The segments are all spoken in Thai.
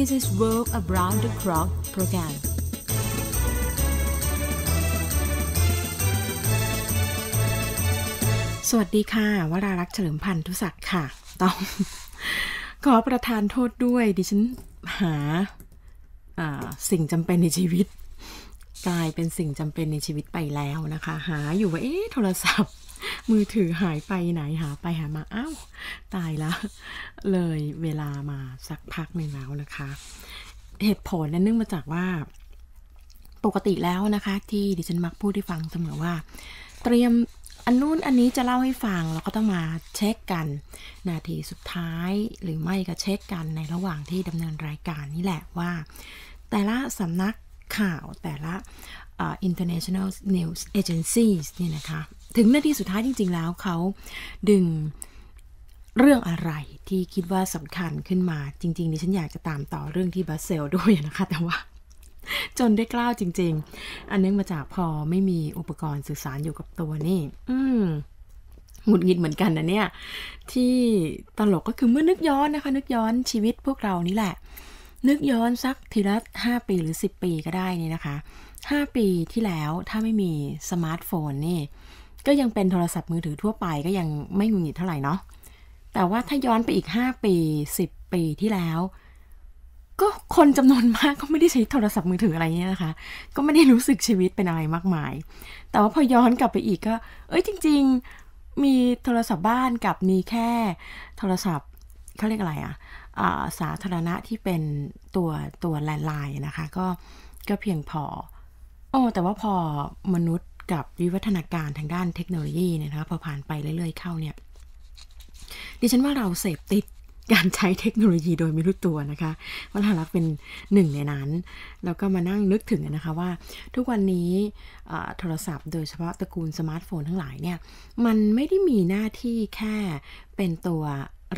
This is Work Around the Clock program. สวัสดีค่ะ วรารักษ์เฉลิมพันธุศักดิ์ค่ะ ต้องขอประทานโทษด้วย ดิฉันหาสิ่งจำเป็นในชีวิต กลายเป็นสิ่งจำเป็นในชีวิตไปแล้วนะคะ หาอยู่ว่าเอ๊ะโทรศัพท์มือถือหายไปไหนหาไปหามาอ้าวตายละเลยเวลามาสักพักหนึ่งแล้วนะคะ เหตุผลนั้นเนื่องมาจากว่า ปกติแล้วนะคะ ที่ดิฉันมักพูดให้ฟังเสมอว่า เตรียมอันนู้นอันนี้จะเล่าให้ฟัง เราก็ต้องมาเช็คกัน นาทีสุดท้าย หรือไม่ก็เช็คกันในระหว่างที่ดำเนินรายการนี่แหละว่า แต่ละสำนักข่าวแต่ละ uh, international news agencies นี่นะคะถึงนาทีสุดท้ายจริงๆแล้วเขา ดึง เรื่องอะไรที่คิดว่าสำคัญขึ้นมาจริงๆดิฉันอยากจะตามต่อเรื่องที่บัสเซลด้วยนะคะ แต่ว่า จนได้กล้าวจริงๆ อันเนื่องมาจากพอไม่มีอุปกรณ์สื่อสารอยู่กับตัวนี่ อืมหงุดหงิดเหมือนกันนะเนี่ยที่ตลกก็คือเมื่อนึกย้อนนะคะ นึกย้อนชีวิตพวกเรานี่แหละ นึกย้อนสักทีละห้าปีหรือสิบปีก็ได้นี่นะคะห้าปีที่แล้วถ้าไม่มีสมาร์ทโฟนนี่ก็ยังเป็นโทรศัพท์มือถือทั่วไปก็ยังไม่หงุดหงิดเท่าไหร่เนาะ แต่ว่าถ้าย้อนไปอีก 5 ปี 10 ปีที่แล้ว ก็คนจำนวนมากก็ไม่ได้ใช้โทรศัพท์มือถืออะไรเงี้ยนะคะ ก็ไม่ได้รู้สึกชีวิตเป็นอะไรมากมาย แต่ว่าพอย้อนกลับไปอีกก็ เอ้ยจริง ๆ มีโทรศัพท์บ้านกับมีแค่โทรศัพท์เขาเรียกอะไรอะ่ะสาธารณะที่เป็นตัวตัวแลนไลน์นะคะ ก็ก็เพียงพอ โอ้แต่ว่าพอมนุษย์กับวิวัฒนาการทางด้านเทคโนโลยีเนี่ยนะคะพอผ่านไปเรื่อยๆเข้าเนี่ยดิฉันว่าเราเสพติดการใช้เทคโนโลยีโดยไม่รู้ตัว นะคะวัฒนรักเป็นหนึ่งในนั้นแล้วก็มานั่งนึกถึงนะคะว่าทุกวันนี้โทรศัพท์ โดยเฉพาะตระกูลสมาร์ทโฟนทั้งหลายเนี่ยมันไม่ได้มีหน้าที่แค่เป็นตัว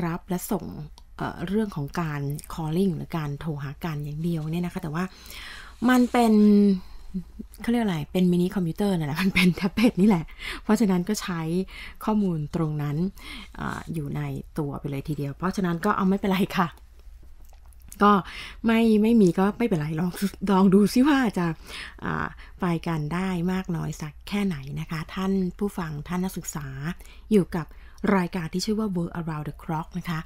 รับและส่งเรื่องของการ calling หรือการโทรหากันอย่างเดียวเนี่ยนะคะแต่ว่ามันเป็นเขาเรียกอะไรเป็นมินิคอมพิวเตอร์นั่นแหละ มันเป็นแท็บเล็ตนี่แหละ เพราะฉะนั้นก็ใช้ข้อมูลตรงนั้นออยู่ในตัวไปเลยทีเดียว เพราะฉะนั้นก็เอาไม่เป็นไรค่ะ ก็ไม่ไม่มีก็ไม่เป็นไร ลองลองดูซิว่าจะไปกันได้มากน้อย สักแค่ไหนนะคะ ท่านผู้ฟัง ท่านนักศึกษา อยู่กับรายการที่ชื่อว่า Work Around the Clock นะคะ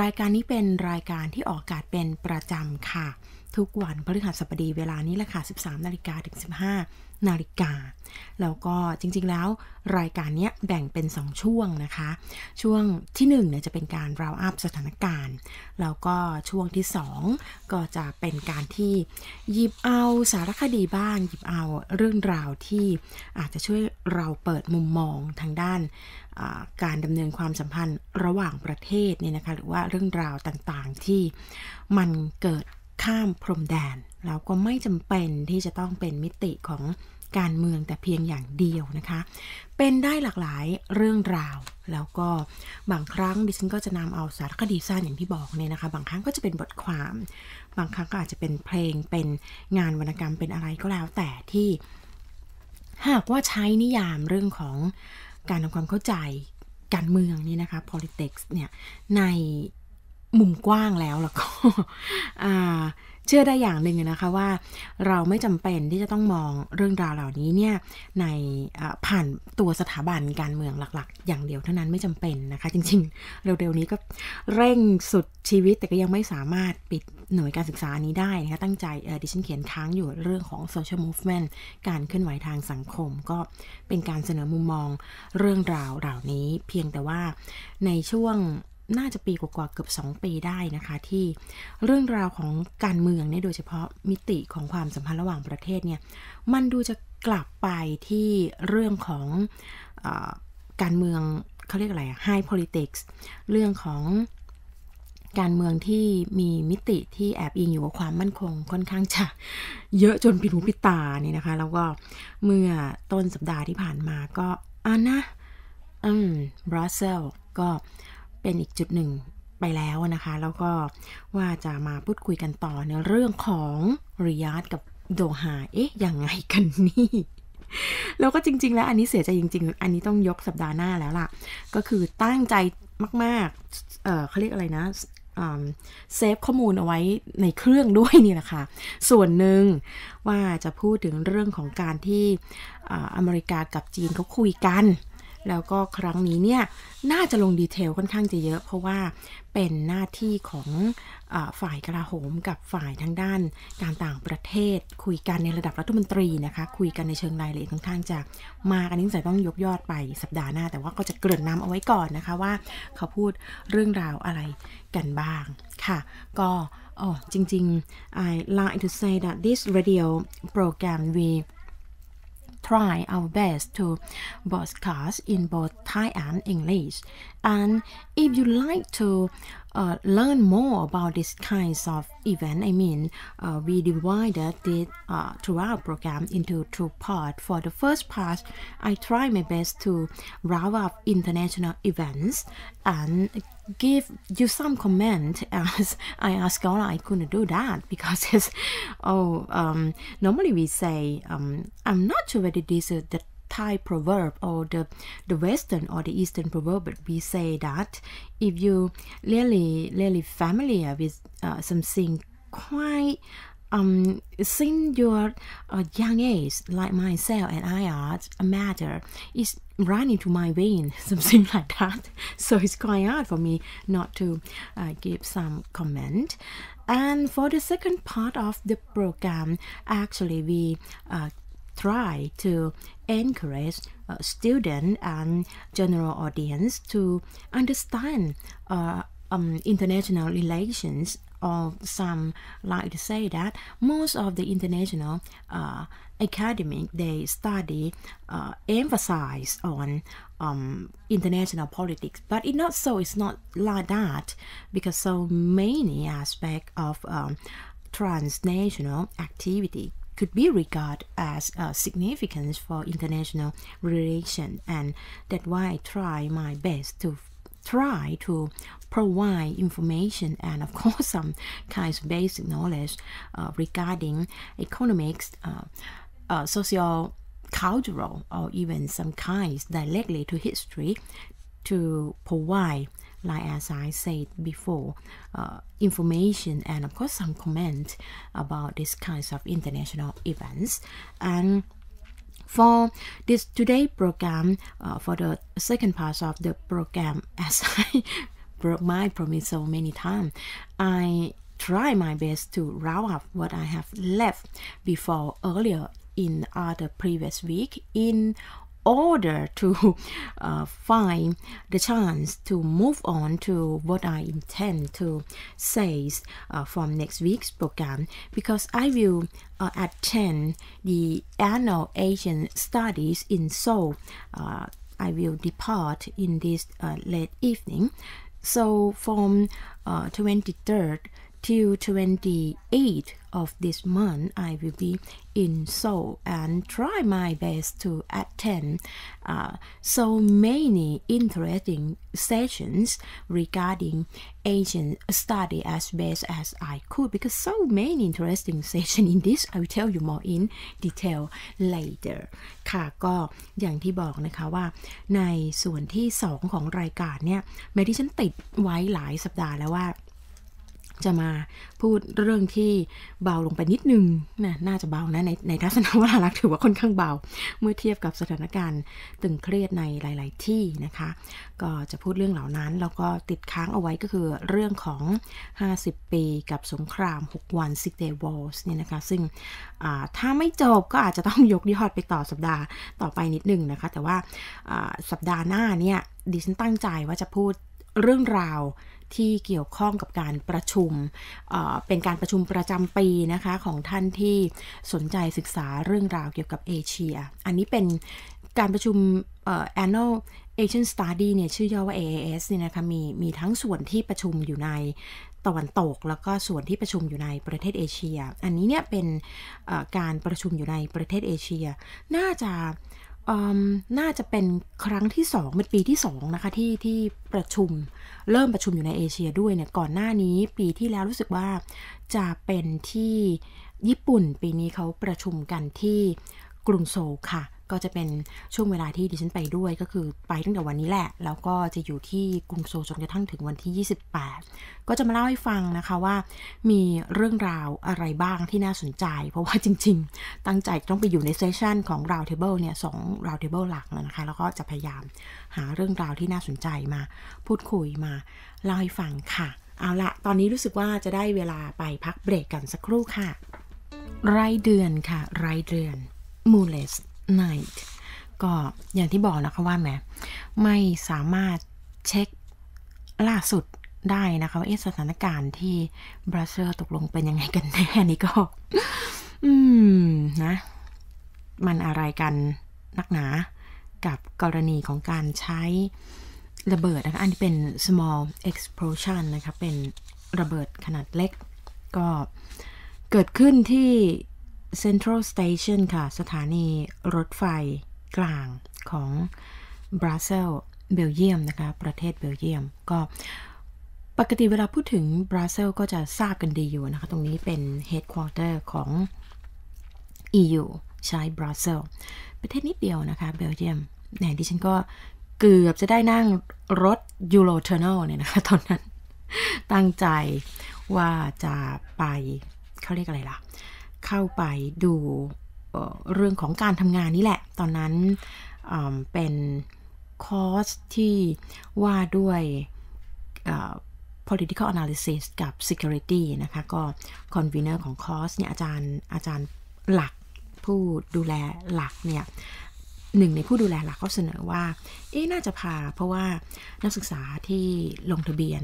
รายการนี้เป็นรายการที่ออกอากาศเป็นประจำค่ะทุกวันพฤหัสบดีเวลานี้แหละค่ะ13นาฬิกาถึง15นาฬิกาแล้วก็จริง ๆแล้วรายการนี้แบ่งเป็น 2 ช่วงนะคะช่วงที่1เนี่ยจะเป็นการราวอัพสถานการณ์แล้วก็ช่วงที่ 2 ก็จะเป็นการที่หยิบเอาสารคดีบ้าง หยิบเอาเรื่องราวที่อาจจะช่วยเราเปิดมุมมองทางด้านการดำเนินความสัมพันธ์ระหว่างประเทศเนี่ยนะคะหรือว่าเรื่องราวต่างๆที่มันเกิดข้ามพรมแดนแล้วก็ไม่จำเป็นที่จะต้องเป็นมิติของการเมืองแต่เพียงอย่างเดียวนะคะ เป็นได้หลากหลายเรื่องราว แล้วก็บางครั้งดิฉันก็จะนำเอาสารคดีสั้นอย่างที่บอกเนี่ยนะคะบางครั้งก็จะเป็นบทความ บางครั้งก็อาจจะเป็นเพลงเป็นงานวรรณกรรมเป็นอะไรก็แล้ว แต่ที่ หากว่าใช้นิยามเรื่องของการทำความเข้าใจการเมืองนี่นะคะ politics เนี่ยในมุมกว้างแล้วแล้วก็เชื่อได้อย่างหนึ่งนะคะว่า เราไม่จำเป็นที่จะต้องมองเรื่องราวเหล่านี้เนี่ย ในผ่านตัวสถาบันการเมืองหลักๆ อย่างเดียวเท่านั้นไม่จำเป็นนะคะ จริงๆ เร็วๆ นี้ก็เร่งสุดชีวิตแต่ก็ยังไม่สามารถปิดหน่วยการศึกษานี้ได้นะคะ ตั้งใจดิฉันเขียนค้างอยู่เรื่องของ social movement การเคลื่อนไหวทางสังคม ก็เป็นการเสนอมุมมองเรื่องราวเหล่านี้ เพียงแต่ว่าในช่วงน่าจะปีกว่าเกือบ2 ปีได้นะคะที่เรื่องราวของการเมืองเนี่ยโดยเฉพาะมิติของความสัมพันธ์ระหว่างประเทศเนี่ยมันดูจะกลับไปที่เรื่องของอการเมืองเขาเรียกอะไรอะ high politics เรื่องของการเมืองที่มีมิติที่แอบอิงอยู่กับความมั่นคงค่อนข้างจะเยอะจนผิดหูผิดตาเนี่ยนะคะแล้วก็เมื่อต้นสัปดาห์ที่ผ่านมาก็อ่านะอืมบรัสเซลก็เป็นอีกจุดหนึ่งไปแล้วนะคะ แล้วก็ว่าจะมาพูดคุยกันต่อในเรื่องของริยาดกับโดฮาเอ๊ะยังไงกันนี่แล้วก็จริงๆแล้วอันนี้เสียใจจริง ๆ อันนี้ต้องยกสัปดาห์หน้าแล้วล่ะก็คือตั้งใจมากๆเเขาเรียกอะไรนะเซฟข้อมูลเอาไว้ในเครื่องด้วยนี่แหละคะส่วนหนึ่งว่าจะพูดถึงเรื่องของการที่อเมริกากับจีนเขาคุยกันแล้วก็ครั้งนี้เนี่ยน่าจะลงดีเทลค่อนข้างจะเยอะ เพราะว่าเป็นหน้าที่ของอฝ่ายกราโหมกับฝ่ายทางด้านการต่างประเทศคุยกันในระดับรัฐมนตรีนะคะ คุยกันในเชิงรายละเอียดค่อนข้างจะมากอันนี้จะต้องยกยอดไปสัปดาห์หน้าแต่ว่าก็จะเกริ่นนำเอาไว้ก่อนนะคะว่าเขาพูดเรื่องราวอะไรกันบ้างค่ะ ก็อ๋อจริงๆ I like to say that this radio program we try our best to broadcast in both Thai and English. And if you like to uh, learn more about these kinds of event, I mean, uh, we divided the uh, throughout program into two parts. For the first part, I try my best to round up international events and give you some comment as I asked all I couldn't do that because it's oh um, normally we say um, I'm not sure whether this is the Thai proverb or the, the Western or the Eastern proverb, but we say that if you really, really familiar with uh, something quite um, since your uh, young age, like myself and I are a matter, is running to my vein, something like that. So it's quite hard for me not to uh, give some comment. And for the second part of the program, actually we uh, try to encourage uh, student and general audience to understand uh, um, international relations or some like to say that most of the international uh, academic they study uh, emphasize on um, international politics but it's not so it's not like that because so many aspects of um, transnational activity could be regarded as a uh, significance for international relations, and that's why I try my best to try to provide information and of course some kinds of basic knowledge uh, regarding economics, uh, uh, social, cultural, or even some kinds directly to history to provide like as I said before, uh, information and of course some comment about these kinds of international events. And for this today program, uh, for the second part of the program, as I broke my promise so many times, I try my best to round up what I have left before earlier in other previous week in order to uh, find the chance to move on to what I intend to say uh, from next week's program because I will uh, attend the annual Asian studies in Seoul. Uh, I will depart in this uh, late evening. So from 23rd uh, till 28 of this month i will be in seoul and try my best to attend uh, so many interesting sessions regarding asian study as best as i could because so many interesting sessions in this i will tell you more in detail later ค่ะก็อย่างที่บอกนะคะว่าในส่วนที่จะมาพูดเรื่องที่เบาลงไปนิดนึงนะน่าจะเบานะ ในในทัศนวารักษ์ถือว่าค่อนข้างเบา เมื่อเทียบกับสถานการณ์ตึงเครียดในหลาย ๆที่นะคะ ก็จะพูดเรื่องเหล่านั้น แล้วก็ติดค้างเอาไว้ก็คือเรื่องของ 50 ปีกับสงคราม 6 วัน six day wars เนี่ยนะคะซึ่งถ้าไม่จบก็อาจจะต้องยกยอดไปต่อสัปดาห์ต่อไปนิดนึงนะคะ แต่ว่าสัปดาห์หน้าเนี่ยดิฉันตั้งใจว่าจะพูดเรื่องราวที่เกี่ยวข้องกับการประชุมเป็นการประชุมประจำปีนะคะของท่านที่สนใจศึกษาเรื่องราวเกี่ยวกับเอเชีย อันนี้เป็นการประชุม annual Asian Study เนี่ยชื่อย่อว่า AAS เนี่ยนะคะมีมีทั้งส่วนที่ประชุมอยู่ในตะวันตก แล้วก็ส่วนที่ประชุมอยู่ในประเทศเอเชีย อันนี้เนี่ยเป็นการประชุมอยู่ในประเทศเอเชีย น่าจะน่าจะเป็นครั้งที่2เป็นปีที่2นะคะที่ที่ประชุมเริ่มประชุมอยู่ในเอเชียด้วยเนี่ย ก่อนหน้านี้ปีที่แล้วรู้สึกว่าจะเป็นที่ญี่ปุ่น ปีนี้เขาประชุมกันที่กรุงโซลค่ะก็จะเป็นช่วงเวลาที่ดิฉันไปด้วยก็คือไปตั้งแต่วันนี้แหละ แล้วก็จะอยู่ที่กรุงโซจนกระทั่งถึงวันที่ 28 ก็จะมาเล่าให้ฟังนะคะว่า มีเรื่องราวอะไรบ้างที่น่าสนใจ เพราะว่าจริง ๆ ตั้งใจต้องไปอยู่ในเซสชันของ round table เนี่ยสอง round table หลักนะคะแล้วก็จะพยายามหาเรื่องราวที่น่าสนใจมา พูดคุยมาเล่าให้ฟังค่ะเอาละตอนนี้รู้สึกว่าจะได้เวลาไปพักเบรกกันสักครู่ค่ะ ไรเดือนค่ะไรเดือนมูเลส night ก็อย่างที่บอกนะคะว่าแมมไม่สามารถเช็คล่าสุดได้นะคะ ว่าสถานการณ์ที่บราเซอร์ตกลงเป็นยังไงกันแน่นี่ก็อืมนะมันอะไรกันนักหนากับกรณีของการใช้ระเบิดนะคะ อันที่เป็น small explosion นะคะเป็นระเบิดขนาดเล็กก็เกิดขึ้นที่ Central Station ค่ะสถานีรถไฟกลางของบรัสเซลเบลเยียมนะคะประเทศเบลเยียมก็ปกติเวลาพูดถึงบรัสเซลก็จะทราบกันดีอยู่นะคะตรงนี้เป็นเฮดควอเตอร์ของ EU ใช้บรัสเซลประเทศนิดเดียวนะคะเบลเยียมแหนดิฉันก็เกือบจะได้นั่งรถยูโรเทอร์นอลเนี่ยนะคะตอนนั้นตั้งใจว่าจะไปเขาเรียกอะไรล่ะเข้าไปดูเรื่องของการทำงานนี่แหละ ตอนนั้นเป็นคอร์สที่ว่าด้วย political analysis กับ security นะคะ ก็ convener ของคอร์สเนี่ย อาจารย์อาจารย์หลักผู้ดูแลหลักเนี่ยหนึ่งในผู้ดูแลหลักเขาเสนอว่า เอ๊น่าจะพาเพราะว่านักศึกษาที่ลงทะเบียน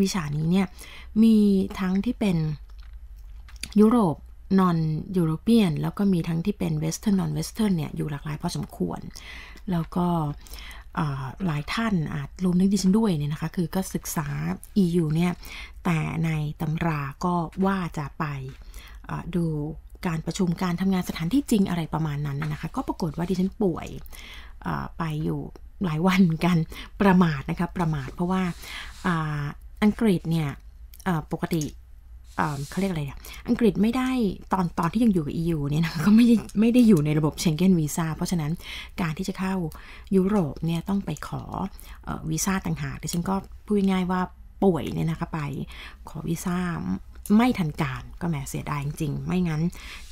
วิชานี้เนี่ย มีทั้งที่เป็นยุโรปนอนยุโรเปียนแล้วก็มีทั้งที่เป็นเวสเทิร์นนอนเวสเทิร์นเนี่ย อยู่หลากหลายพอสมควร แล้วก็หลายท่านอาจรวมนึกดิฉันด้วยเนี่ยนะคะ คือก็ศึกษา EU เนี่ย แต่ในตำราก็ว่าจะไปดูการประชุมการทำงานสถานที่จริงอะไรประมาณนั้นนะคะ ก็ปรากฏว่าดิฉันป่วยไปอยู่หลายวันกันประมาทนะคะประมาทเพราะว่าอังกฤษเนี่ยปกติเขาเรียกอะไรเนี่ยอังกฤษไม่ได้ตอนตอนที่ยังอยู่กับ EU เนี่ยนะก็ไม่ไไม่ได้อยู่ในระบบเชงเก้นวีซ่า เพราะฉะนั้นการที่จะเข้ายุโรปเนี่ยต้องไปขอวีซ่าต่างหาก ดิฉันก็พูดง่ายว่าป่วยเนี่ยนะคะไปขอวีซ่าไม่ทันการก็แหมเสียดายจริงไม่งั้น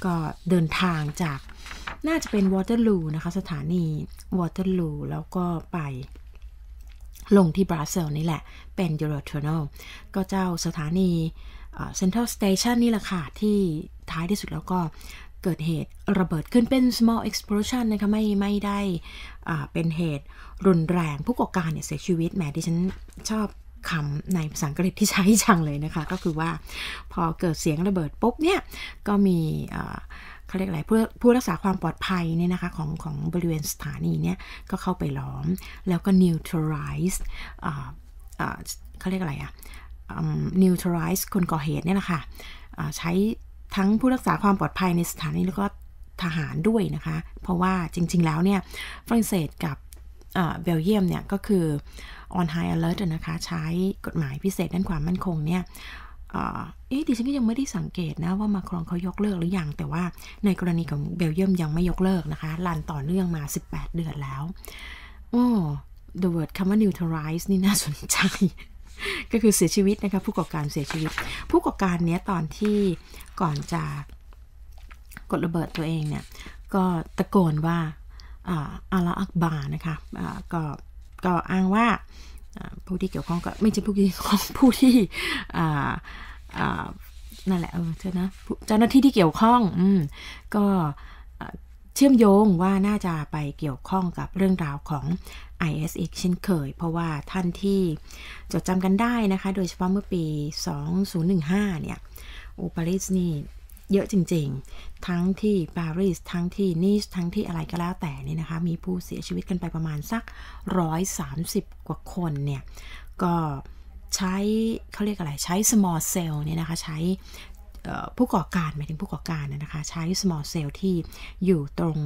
ก็เดินทางจากน่าจะเป็นวอเตอร์ลูนะคะสถานีวอเตอร์ลูแล้วก็ไป ลงที่บราเซลนี่แหละเป็นยูโรเทอร์นล ก็เจ้าสถานีเซ็นทรัลสเตชันนี่แหละค่ะที่ท้ายที่สุดแล้วก็เกิดเหตุระเบิดขึ้นเป็น small explosion นะคะไม่ไม่ได้เป็นเหตุรุนแรงผู้ก่อการเนี่ย เสียชีวิตแม้ที่ฉันชอบคำในภาษาอังกฤษที่ใช้จังเลยนะคะ ก็คือว่าพอเกิดเสียงระเบิดปุ๊บเนี่ย ก็มีเขาเรียกอะไรผู้ผู้รักษาความปลอดภัยเนี่ยนะคะ ของของบริเวณสถานีเนี่ย ก็เข้าไปล้อมแล้วก็ neutralize เขาเรียกอะไรอะนิวทรไรซ์คนก่อเหตุเนี่ยแหละค่ะใช้ทั้งผู้รักษาความปลอดภัยในสถานีแล้วก็ทหารด้วยนะคะ เพราะว่าจริงๆ แล้วเนี่ยฝรั่งเศสกับเบลเยียมเนี่ย ก็คือ on high alert นะคะ ใช้กฎหมายพิเศษด้านความมั่นคงเนี่ย เอ๊ะดิฉันก็ยังไม่ได้สังเกตนะ ว่ามาครองเขายกเลิกหรืออยังแต่ว่าในกรณีของเบลเยียมยังไม่ยกเลิกนะคะลันต่อเนื่องมา 18 เดือนแล้วโอ้ the word คำว่า neutralize นี่น่าสนใจก็คือเสียชีวิตนะคะผู้ก่อการเสียชีวิต ผู้ก่อการเนี้ยตอนที่ก่อนจะกดระเบิดตัวเองเนี่ยก็ตะโกนว่าอาลาอักบานะคะก็ก็อ้างว่าผู้ที่เกี่ยวข้องก็ไม่ใช่ผู้ที่เกี่ยวข้องผู้ที่นั่นแหละเออเจ้านะเจ้าหน้าที่ที่เกี่ยวข้องอืมก็เชื่อมโยงว่าน่าจะไปเกี่ยวข้องกับเรื่องราวของ IS อีกเช่นเคยเพราะว่าท่านที่จดจำกันได้นะคะ โดยเฉพาะเมื่อปี 2015 เนี่ยอูปาริสนี่เยอะจริงๆทั้งที่ปารีสทั้งที่นีสทั้งที่อะไรก็แล้วแต่นี่นะคะ มีผู้เสียชีวิตกันไปประมาณสัก 130 กว่าคนเนี่ย ก็ใช้เขาเรียกอะไรใช้ small cell เนี่ยนะคะใช้ผู้ก่อการหมายถึงผู้ก่อการนะคะใช้ small cell ที่อยู่ตรง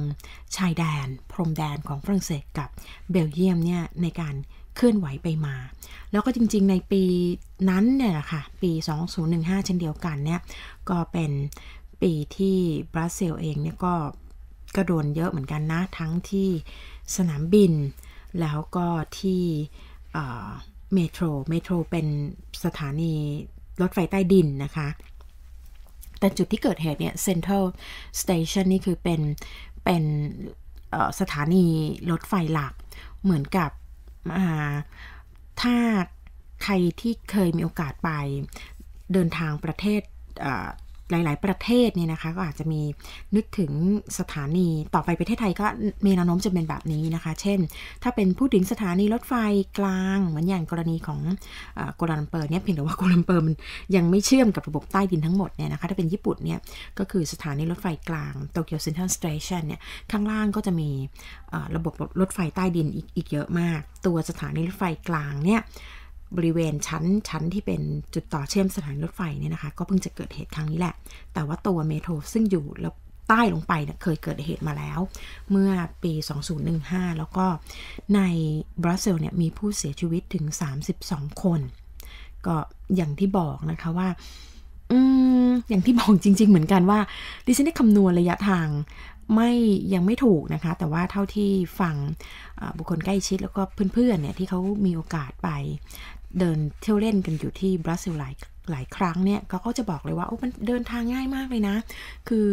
ชายแดน พรมแดนของฝรั่งเศสกับเบลเยียมเนี่ยในการเคลื่อนไหวไปมา แล้วก็จริง ๆ ในปีนั้นเนี่ยคะ่ะปี 2015เช่นเดียวกันเนี่ยก็เป็นปีที่บราซิลเองเนี่ยก็กระโดนเยอะเหมือนกันนะ ทั้งที่สนามบินแล้วก็ที่เมโทรเมโทรเป็นสถานีรถไฟใต้ดินนะคะแต่จุดที่เกิดเหตุเนี่ยเซ็นทรัลสเตชันนี่คือเป็น เป็นสถานีรถไฟหลักเหมือนกับถ้าใครที่เคยมีโอกาสไปเดินทางประเทศหลายๆ ประเทศเนี่ยนะคะ ก็อาจจะมีนึกถึงสถานีต่อไปประเทศไทย ก็มีนวโน้มจะเป็นแบบนี้นะคะ เช่น ถ้าเป็นพูดถึงสถานีรถไฟกลาง เหมือนอย่างกรณีของโกลลัมเปอร์เนี่ยเพียงแต่ว่าโกลลัมเปอร์มันยังไม่เชื่อมกับระบบใต้ดินทั้งหมดเนี่ยนะคะถ้าเป็นญี่ปุ่นเนี่ยก็คือสถานีรถไฟกลางโตเกียวเซ็นทรัลสเตชันเนี่ยข้างล่างก็จะมีระบบรถไฟใต้ดินอีกเยอะมาก ตัวสถานีรถไฟกลางเนี่ยบริเวณ ชั้น ชั้นที่เป็นจุดต่อเชื่อมสถานรถไฟเนี่ยนะคะ ก็เพิ่งจะเกิดเหตุครั้งนี้แหละ แต่ว่าตัวเมโทรซึ่งอยู่แล้วใต้ลงไปเนี่ยเคยเกิดเหตุมาแล้ว เมื่อปี 2015 แล้วก็ในบรัสเซลเนี่ยมีผู้เสียชีวิตถึง 32 คน ก็อย่างที่บอกนะคะว่า อืม อย่างที่บอกจริงๆเหมือนกันว่า ดิฉันได้คำนวณระยะทางไม่ยังไม่ถูกนะคะ แต่ว่าเท่าที่ฟังบุคคลใกล้ชิด แล้วก็เพื่อนๆเนี่ยที่เขามีโอกาสไปเดินเที่ยวเล่นกันอยู่ที่บราซิลหลายหลายครั้งเนี่ยเขาก็จะบอกเลยว่าโอ้มันเดินทางง่ายมากเลยนะ คือ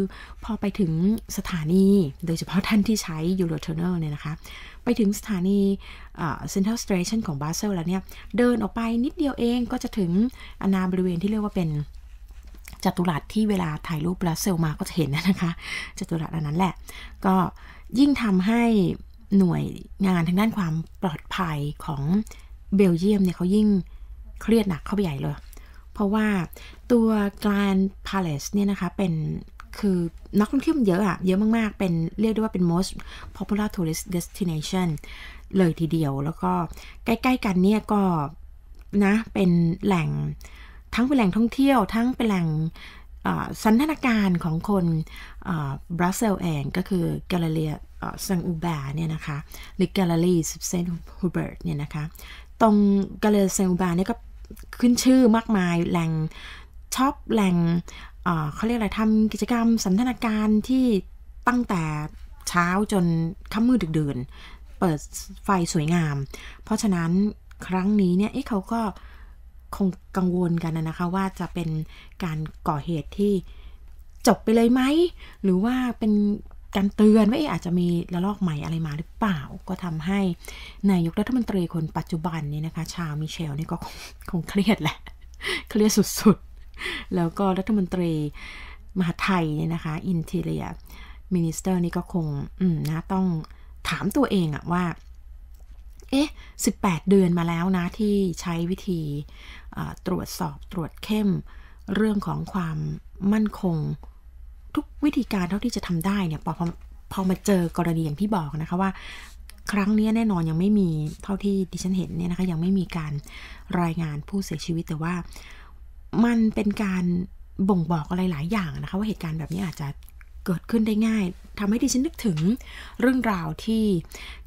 พอไปถึงสถานีโดยเฉพาะท่านที่ใช้ยูโรเทอร์เนลเนี่ยนะคะ ไปถึงสถานีเซ็นทรัลสเตชันของบราเซลแล้วเนี่ยเดินออกไปนิดเดียวเองก็จะถึงอาณาบริเวณที่เรียกว่าเป็นจัตุรัสที่เวลาถ่ายรูปบราเซลมาก็จะเห็นนะคะจัตุรัสอันนั้นแหละก็ยิ่งทำให้หน่วยงานทางด้านความปลอดภัยของเบลเยียมเนี่ยเขายิ่งเครียดหนักเข้าไปใหญ่เลย เพราะว่าตัวกลานพาเลสเนี่ยนะคะ เป็นคือนักท่องเที่ยวเยอะอะเยอะมากๆ เป็นเรียกได้ว่า เป็น most popular tourist destination เลยทีเดียวแล้วก็ใกล้ ๆ กันเนี่ยก็นะ เป็นแหล่ง ทั้งเป็นแหล่งท่องเที่ยวทั้งเป็นแหล่งสันทนาการของคนบรัสเซลเองก็คือแกลเลรียซังอูบาเนี่ยนะคะหรือแกลเลรีเซนต์ฮูเบิร์ตเนี่ยนะคะตรงกาเลเซลบาเนี่ยก็ขึ้นชื่อมากมายแหล่งชอบแหล่งเขาเรียกอะไรทำกิจกรรมสันทนาการที่ตั้งแต่เช้าจนค่ำมืดดึกดื่นเปิดไฟสวยงาม เพราะฉะนั้นครั้งนี้เนี่ยเขาก็คงกังวลกันนะคะว่าจะเป็นการก่อเหตุที่จบไปเลยไหมหรือว่าเป็นการเตือนว่าอาจจะมีระลอกใหม่อะไรมาหรือเปล่าก็ทำให้นายกรัฐมนตรีคนปัจจุบันนี้นะคะ ชาวมิเชลนี่ก็คงเครียดแหละ เครียดสุดๆ แล้วก็รัฐมนตรี มหาไทยนี่นะคะ อินเทเลียมินิสเตอร์นี่ก็คงนะ ต้องถามตัวเองอะว่า เอ๊ะ 18 เดือนมาแล้วนะที่ใช้วิธีตรวจสอบตรวจเข้มเรื่องของความมั่นคงทุกวิธีการเท่าที่จะทำได้เนี่ยพอพอมาเจอกรณีอย่างที่บอกนะคะว่า ครั้งนี้แน่นอนยังไม่มีเท่าที่ดิฉัน เห็นเนี่ยนะคะยังไม่มีการรายงานผู้เสียชีวิตแต่ว่า มันเป็นการบ่งบอกอะไรหลายอย่างนะคะว่าเหตุการณ์แบบนี้อาจจะเกิดขึ้นได้ง่าย ทำให้ดิฉัน นึกถึงเรื่องราวที่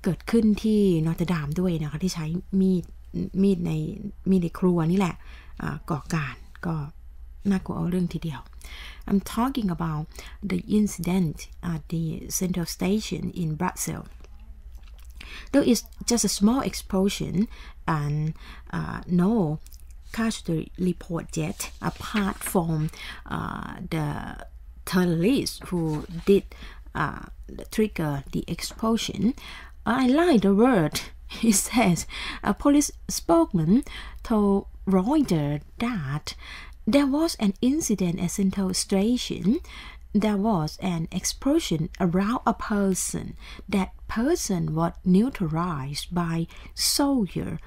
เกิดขึ้นที่นอรทดามด้วยนะคะที่ใช้มีดมีดในมีดในครัวนี่แหละก่อการก็น่ากลัวเอาเรื่องทีเดียว I'm talking about the incident at the central station in Brazil. it's just a small explosion and uh, no casualty report yet, apart from uh, the terrorists who did uh, trigger the explosion. I like the word, he says. A police spokesman told Reuters that there was an incident at Sinto Station. There was an explosion around a person. That person was neutralized by soldiers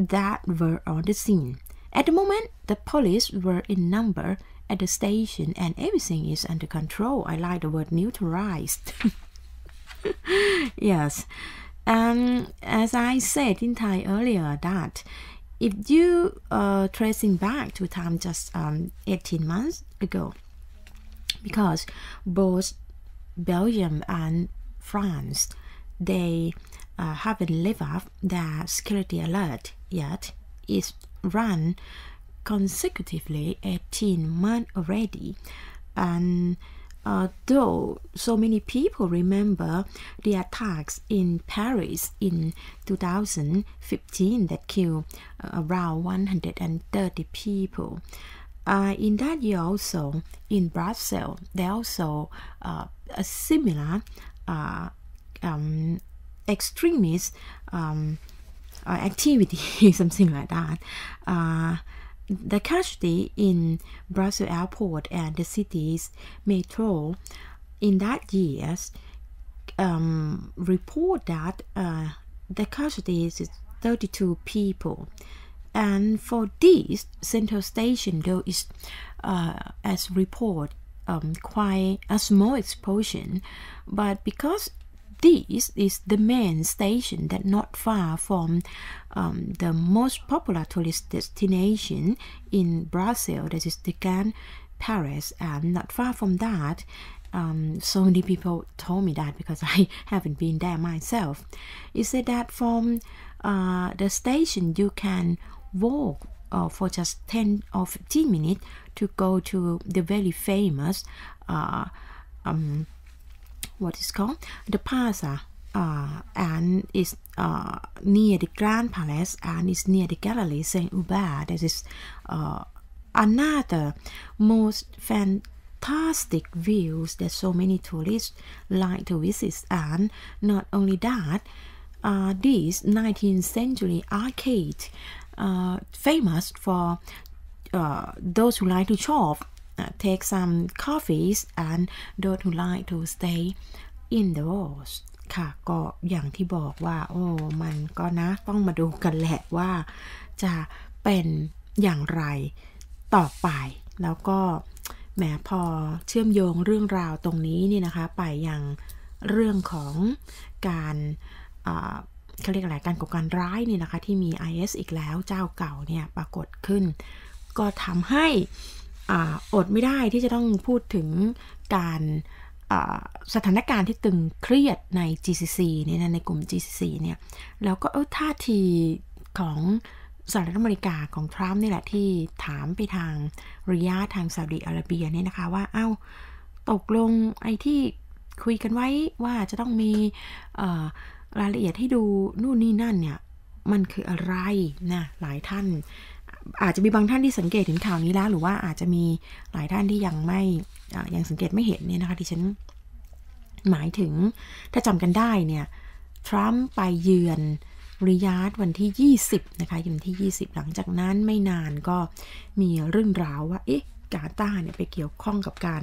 that were on the scene. At the moment, the police were in number at the station and everything is under control. I like the word neutralized. yes. and um, as I said in Thai earlier that if you uh, tracing back to time just um, 18 months ago, because both Belgium and France, they uh, haven't lived up their security alert yet. It's run consecutively 18 months already, and Although though so many people remember the attacks in Paris in 2015 that killed uh, around 130 people. Uh, in that year also, in Brussels, there also uh, a similar uh, um, extremist um, uh, activity, something like that. Uh, the casualty in Brussels airport and the city's metro in that years um, report that uh, the casualties is 32 people and for this central station though is uh, as report um, quite a small explosion but because this is the main station that not far from um, the most popular tourist destination in Brazil, that is the Cannes, Paris, and not far from that. Um, so many people told me that because I haven't been there myself. It said that from uh, the station you can walk uh, for just 10 or 15 minutes to go to the very famous uh, um, what is called the plaza uh, and is uh, near the Grand Palace and is near the gallery Saint Hubert. That is uh, another most fantastic views that so many tourists like to visit. And not only that, uh, this 19th century arcade, uh, famous for uh, those who like to shop take some coffees and d o n t like to stay indoors ค่ะ ก็อย่างที่บอกว่า โอ้มันก็นะต้องมาดูกันแหละว่า จะเป็นอย่างไรต่อไป แล้วก็แหมพอเชื่อมโยงเรื่องราวตรงนี้นี่นะคะ ไปยังเรื่องของการเขาเรียกอะไร การก่อการร้ายนี่นะคะ ที่มี IS อีกแล้วเจ้าเก่าเนี่ยปรากฏขึ้น ก็ทำให้อดไม่ได้ที่จะต้องพูดถึงการสถานการณ์ที่ตึงเครียดใน GCC นี่นะในกลุ่ม GCC เนี่ย แล้วก็ท่าที ของสหรัฐอเมริกาของทรัมป์นี่แหละที่ถามไปทางริยาทางซาอุดิอาระเบียเนี่ยนะคะว่าเอา้าตกลงไอ้ที่คุยกันไว้ว่าจะต้องมีรายละเอียดให้ดูนู่นนี่นั่นเนี่ย มันคืออะไรนะหลายท่านอาจจะมีบางท่านที่สังเกตเห็นข่าวนี้แล้วหรือว่าอาจจะมีหลายท่านที่ยังไม่ยังสังเกตไม่เห็นเนี่ยนะคะที่ฉันหมายถึงถ้าจำกันได้เนี่ยทรัมป์ไปเยือนริยาดวันที่ 20นะคะวันที่ 20 หลังจากนั้นไม่นานก็มีเรื่องราวว่าเอ๊ะกาตาเนี่ยไปเกี่ยวข้องกับการ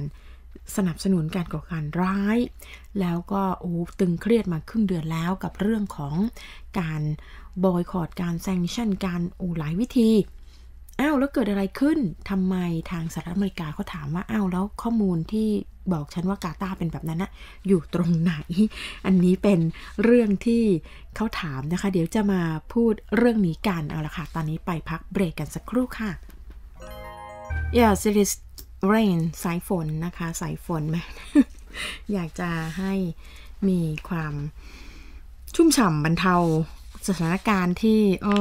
สนับสนุนการก่อการร้าย แล้วก็โอ้ตึงเครียดมาครึ่งเดือนแล้วกับเรื่องของการบอยคอรดการแซงชั่นการอูหลายวิธีอ้าวแล้วเกิดอะไรขึ้นทำไมทางสหรัฐอเมริกาเขาถามว่าอ้าวแล้วข้อมูลที่บอกฉันว่ากาตาเป็นแบบนั้นนะอยู่ตรงไหน อันนี้เป็นเรื่องที่เขาถามนะคะเดี๋ยวจะมาพูดเรื่องนี้กันเอาละค่ะตอนนี้ไปพักเบรกกันสักครู่ค่ะ Yes it is rain สายฝนนะคะสายฝนแม่อยากจะให้มีความชุ่มฉ่ำบรรเทาสถานการณ์ที่อ้อ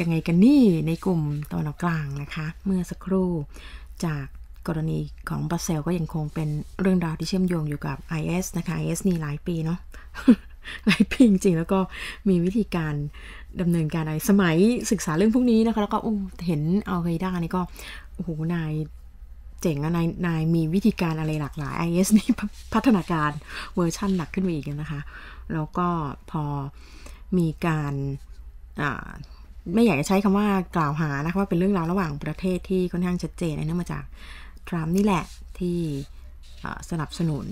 ยังไงกันนี่ในกลุ่มตอนกลางนะคะ เมื่อสักครู่จากกรณีของบาเซลก็ยังคงเป็นเรื่องราวที่เชื่อมโยงอยู่กับ IS นะคะ IS นี่หลายปีเนาะหลายปีจริงแล้วก็มีวิธีการดำเนินการอะไรสมัยศึกษาเรื่องพวกนี้นะคะ แล้วก็อ้เห็นเอาไกด้านี่ก็โอ้โหนายเจ๋งอะนายนายมีวิธีการอะไรหลากหลาย IS นี่พัฒนาการเวอร์ชั่นหนักขึ้นไปอีกนะคะ แล้วก็พอมีการไม่อยากจะใช้คำว่ากล่าวหานะคะว่าเป็นเรื่องราวระหว่างประเทศที่ค่อนข้างชัดเจนเนื่องมาจากทรัมป์นี่แหละที่สนับสนุน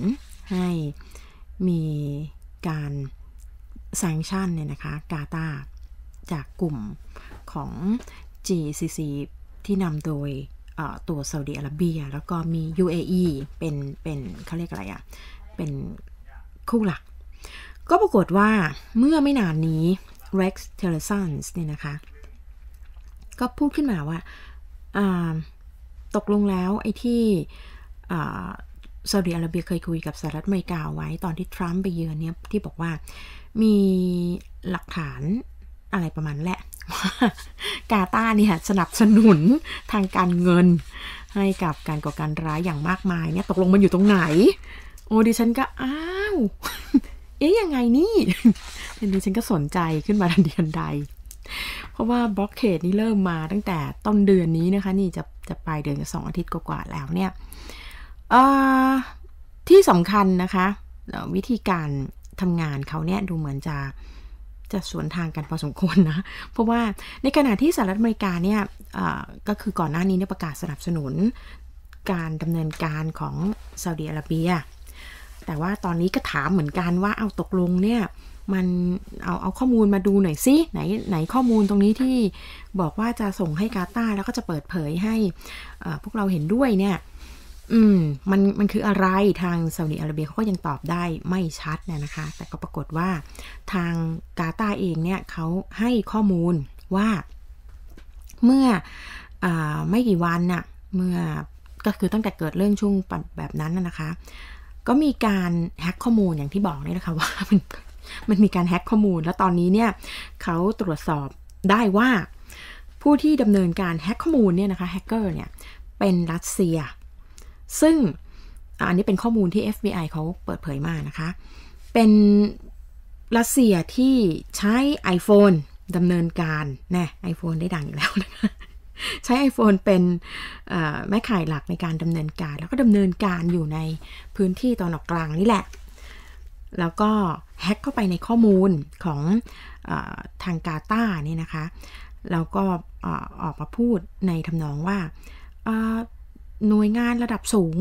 ให้มีการแซงชั่นเนี่ยนะคะ กาตาจากกลุ่มของ GCC ที่นำโดยตัวซาอุดีอาระเบีย แล้วก็มี UAE เป็น เป็นเขาเรียกอะไรอะ่ะ เป็นคู่หลักก็ปรากฏว่าเมื่อไม่นานนี้ Rex t i l l e r s o n เนี่ยนะคะ ก็พูดขึ้นมาว่าตกลงแล้วไอ้ที่ซาอุดิอาระเบียเคยคุยกับสหรัฐอเมริกาไว้ตอนที่ทรัมป์ไปเยือนเนี่ยที่บอกว่ามีหลักฐานอะไรประมาณแหละว่ากาตาเนี่ยสนับสนุนทางการเงินให้กับการก่อการร้ายอย่างมากมายเนี่ยตกลงมันอยู่ตรงไหนโอ้ดิฉันก็อ้าวเอ๊ะยังไงนี่ทีนี้ฉันก็สนใจขึ้นมาทันทีทันใด เพราะว่าบล็อกเขตนี่เริ่มมาตั้งแต่ต้นเดือนนี้นะคะ นี่จะจะปลายเดือนจะสองอาทิตย์กว่าๆแล้วเนี่ยที่สำคัญนะคะวิธีการทำงานเขาเนี่ยดูเหมือนจะจะสวนทางกันพอสมควรนะ เพราะว่าในขณะที่สหรัฐอเมริกาเนี่ยก็คือก่อนหน้านี้เนี่ยประกาศสนับสนุน การดำเนินการของซาอุดีอาระเบียแต่ว่าตอนนี้ก็ถามเหมือนกันว่าเอาตกลงเนี่ยมันเอาเอาข้อมูลมาดูหน่อยซิไหนไหนข้อมูลตรงนี้ที่บอกว่าจะส่งให้กาตาแล้วก็จะเปิดเผยให้ พวกเราเห็นด้วยเนี่ยอืมมันมันคืออะไรทางซาอุดิอาระเบียเขาก็ยังตอบได้ไม่ชัดนยนะคะ แต่ก็ปรากฏว่า ทางกาตาเองเนี่ยเขาให้ข้อมูลว่า เมื่ออไม่กี่วันน่ะเมื่อก็คือตั้งแต่เกิดเรื่องช่วงแบบนั้นนะคะก็มีการแฮ็กข้อมูลอย่างที่บอกนี่นะคะว่ามันมันมีการแฮ็กข้อมูลแล้วตอนนี้เนี่ย เขาตรวจสอบได้ว่าผู้ที่ดำเนินการแฮ็กข้อมูลเนี่ยนะคะแฮกเกอร์เนี่ย เป็นรัสเซีย ซึ่งอันนี้เป็นข้อมูลที่ FBI เขาเปิดเผยมานะคะ เป็น รัสเซียที่ใช้ iPhone ดำเนินการนะไอโฟนได้ดังอีกแล้วนะคะใช้ iPhone เป็นแม่ข่ายหลักในการดำเนินการแล้วก็ดำเนินการอยู่ในพื้นที่ตอนออกกลางนี่แหละ แล้วก็แฮ็กเข้าไปในข้อมูลของอทางกาตาเนี่นะคะแล้วก็ออกมาพูดในทำนองว่าหน่วยงานระดับสูง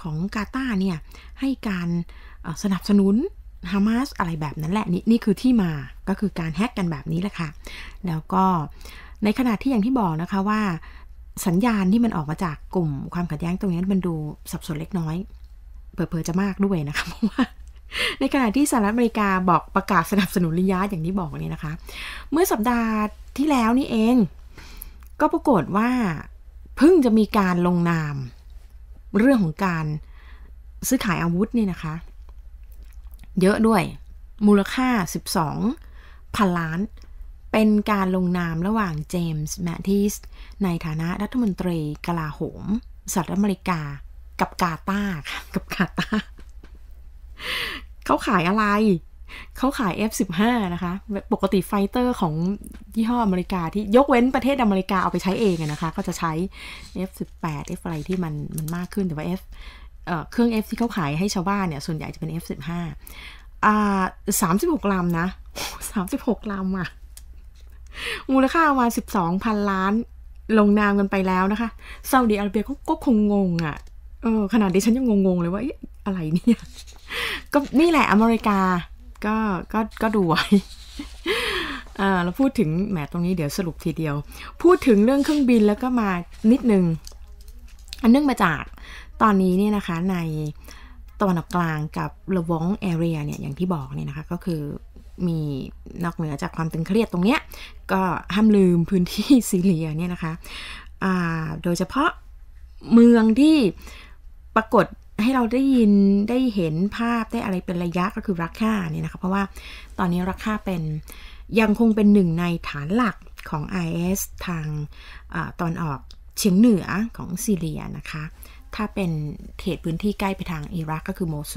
ของกาตาเนี่ยให้การสนับสนุนฮามาสอะไรแบบนั้นแหละนี่นี่คือที่มาก็คือการแฮ็กกันแบบนี้แหละค่ะแล้วก็ในขณะที่อย่างที่บอกนะคะว่า สัญญาณที่มันออกมาจากกลุ่มความขัดแย้งตรงนี้มันดูสับสนเล็กน้อยเผลอๆจะมากด้วยนะคะเพราะว่า ในขณะที่สหรัฐอเมริกาบอกประกาศสนับสนุนริยาอย่างที่บอกเนี่ยนะคะ เมื่อสัปดาห์ที่แล้วนี่เอง ก็ปรากฏว่าเพิ่งจะมีการลงนาม เรื่องของการซื้อขายอาวุธนี่นะคะเยอะด้วย มูลค่า12พันล้านเป็นการลงนามระหว่างเจมส์แมทติสในฐานะรัฐมนตรีกลาโหมสหรัฐอเมริกากับกาตาค่ะกับกาตาเขาขายอะไร เขาขาย F15 นะคะ ปกติไฟเตอร์ของยี่ห้ออเมริกาที่ยกเว้นประเทศอเมริกาเอาไปใช้เองนะคะก็จะใช้ F18 F อะไรที่มันมันมากขึ้นแต่ว่า F เเครื่อง F ที่เขาขายให้ชาวบ้านเนี่ย ส่วนใหญ่จะเป็น F15 อ่าสามสิบหกลำนะสามสิบหกลำอะมูลค่าประมาณสิบสองพันล้านลงนามกันไปแล้วนะคะซาอุดีอาระเบียก็คงงงอะ่ะเออขนาดดิฉันยังงงๆเลยว่าอะไรเนี่ย ก็นี่แหละอเมริกา ก็ก็ก็ดูไว้อ่าเราพูดถึงแหมตรงนี้เดี๋ยวสรุปทีเดียว พูดถึงเรื่องเครื่องบินแล้วก็มานิดนึงอันเนื่องมาจากตอนนี้เนี่ยนะคะในตะวันออกกลางกับละวองแอเรียเนี่ยอย่างที่บอกเนี่ยนะคะก็คือมีนอกเหนือจากความตึงเครียดตรงเนี้ยก็ห้ามลืมพื้นที่ซีเรียเนี่ยนะคะ โดยเฉพาะเมืองที่ปรากฏให้เราได้ยินได้เห็นภาพได้อะไรเป็นระยะก็คือรักค่าเนี่ยนะคะเพราะว่าตอนนี้รักค่าเป็นยังคงเป็นหนึ่งในฐานหลักของ IS ทางอตอนออกเฉียงเหนือของซีเรียนะคะ ถ้าเป็นเขตพื้นที่ใกล้ไปทางอิรักก็คือโมโซ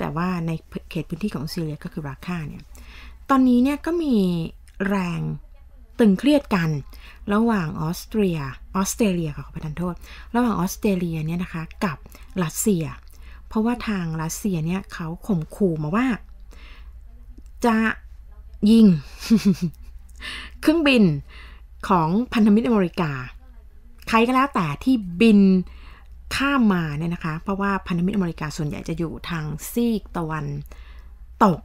แต่ว่าในเขตพื้นที่ของซีเรียก็คือราคาเนี่ย ตอนนี้เนี่ยก็มีแรงตึงเครียดกัน ระหว่างออสเตรียออสเตรเลียค่ะขอประทานโทษ ระหว่างออสเตรเลียเนี่ยนะคะ กับรัสเซีย เพราะว่าทางรัสเซียเนี่ย เขาข่มขู่มาว่า จะยิงเครื่องบินของพันธมิตรอเมริกาใครก็แล้วแต่ที่บินข้ามมาเนี่ยนะคะ เพราะว่าพันธมิตรอเมริกาส่วนใหญ่จะอยู่ทางซีกตะวันตก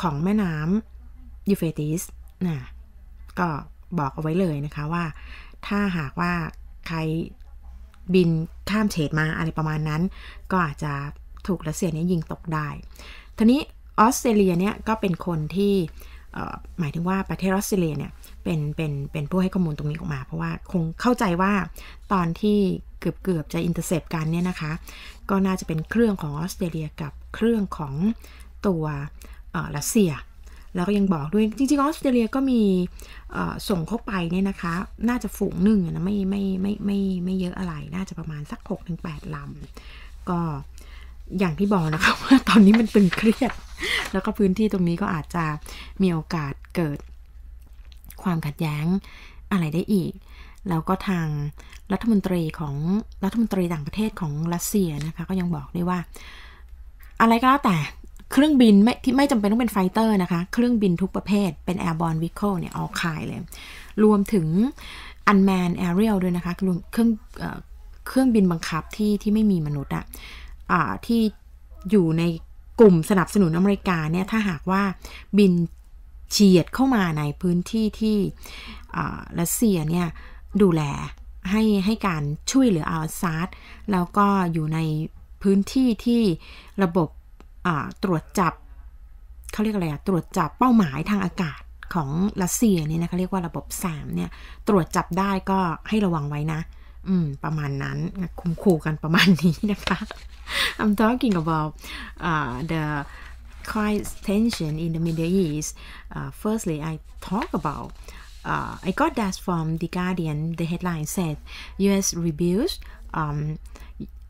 ของแม่น้ำยูเฟติสนะ ก็บอกเอาไว้เลยนะคะว่า ถ้าหากว่าใครบินข้ามเฉดมาอะไรประมาณนั้น ก็อาจจะถูกรัสเซียนี้ยิงตกได้ ทีนี้ออสเตรเลียเนี่ยก็เป็นคนที่หมายถึงว่าประเทศออสเตรเลียเนี่ยเป็น เป็นเป็นผู้ให้ข้อมูลตรงนี้ออกมาเพราะว่าคงเข้าใจว่าตอนที่เกือบเกือบจะอินเตอร์เซปกันเนี่ยนะคะ ก็น่าจะเป็นเครื่องของออสเตรเลีย กับเครื่องของตัวรัสเซีย แล้วก็ยังบอกด้วย จริงๆออสเตรเลียก็มีส่งเข้าไปเนี่ยนะคะ น่าจะฝูงหนึ่งนะไม่ไม่ไม่ไม่ไม่เยอะอะไรน่าจะประมาณสัก 6-8ลำ ก็อย่างที่บอกนะคะ ว่าตอนนี้มันตึงเครียด แล้วก็พื้นที่ตรงนี้ก็อาจจะมีโอกาสเกิดความขัดแย้งอะไรได้อีก แล้วก็ทางรัฐมนตรีของรัฐมนตรีต่างประเทศของรัสเซียนะคะก็ยังบอกได้ว่า อะไรก็แล้วแต่เครื่องบินไม่ที่ไม่จำเป็นต้องเป็นไฟเตอร์นะคะ เครื่องบินทุกประเภทเป็น airborne vehicle เนี่ย ออกขายเลย รวมถึง unmanned aerial ด้วยนะคะรวมเครื่องเครื่องบินบังคับที่ที่ไม่มีมนุษย์อะอะที่อยู่ในกลุ่มสนับสนุนอเมริกาเนี่ย ถ้าหากว่าบินเฉียดเข้ามาในพื้นที่ที่รัสเซียเนี่ยดูแลให้ให้การช่วยเหลืออาซาดแล้วก็อยู่ในพื้นที่ที่ระบบตรวจจับเขาเรียกอะไรตรวจจับเป้าหมายทางอากาศของรัสเซียเนี่ยนะเขาเรียกว่าระบบ3มเนี่ย ตรวจจับได้ก็ให้ระวังไว้นะ อืม ประมาณนั้นคุมขู่กันประมาณนี้นะคะ I'm talking about uh, the c r i s i s tension in the Middle East uh, firstly I talk about uh, I got that from The Guardian. The headline said US rebuilds um,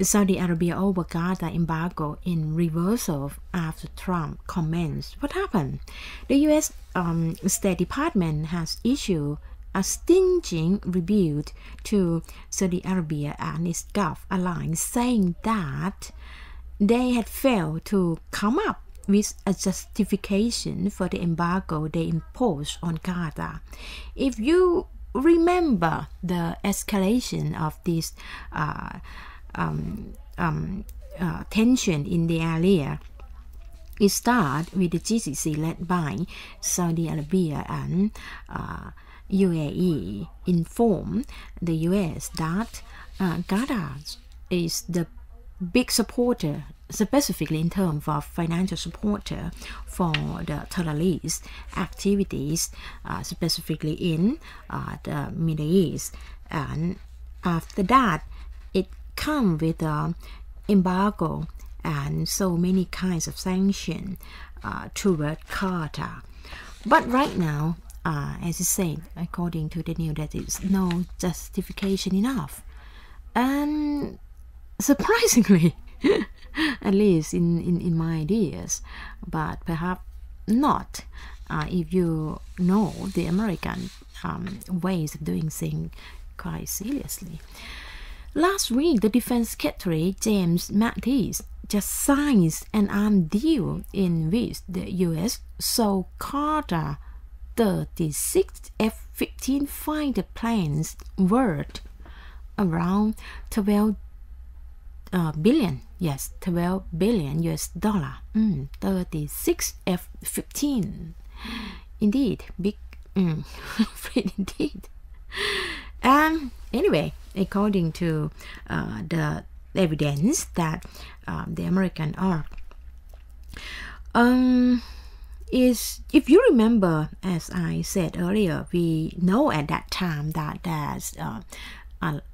Saudi Arabia over Gaza embargo in reversal after Trump comments. What happened? The US um, State Department has issued a stinging rebuke to Saudi Arabia and its Gulf alliance, saying that they had failed to come up with a justification for the embargo they imposed on Gaza, If you remember the escalation of this uh, um, um, uh, tension in the area, it started with the GCC led by Saudi Arabia and uh, UAE informed the US that uh, Qatar is the big supporter specifically in terms of financial support for the terrorist activities, uh, specifically in uh, the Middle East. And after that, it come with an uh, embargo and so many kinds of sanctions uh, toward Qatar. But right now, uh, as you said, according to the news, that is no justification enough. And surprisingly, at least in, in, in my ideas, but perhaps not uh, if you know the American um, ways of doing things quite seriously. Last week, the defense secretary James Mattis just signed an arms deal in which the U.S. sold Carter uh, 36 F-15 fighter planes worth around 12 uh, billion, yes, 12 billion US dollar, mm, 36 F-15. Indeed, big, mm, indeed. Um, anyway, according to uh, the evidence that uh, the American are, um, is if you remember, as I said earlier, we know at that time that there's uh,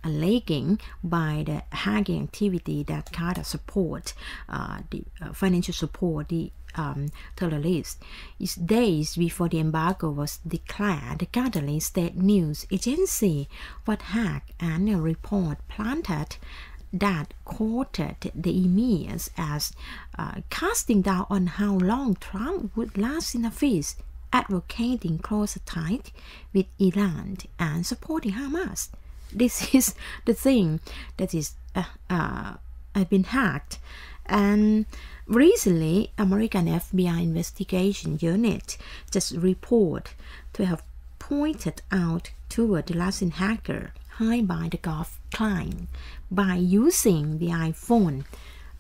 alleging by the hacking activity that kind of support uh, the uh, financial support the um, terrorists. It's days before the embargo was declared, the Catalan state news agency what hack and report planted that quoted the emirs as uh, casting doubt on how long Trump would last in office, advocating closer ties with Iran and supporting Hamas this is the thing that is uh, uh, I've been hacked and recently American FBI investigation unit just report to have pointed out to a Russian hacker hired by the Gulf client by using the iPhone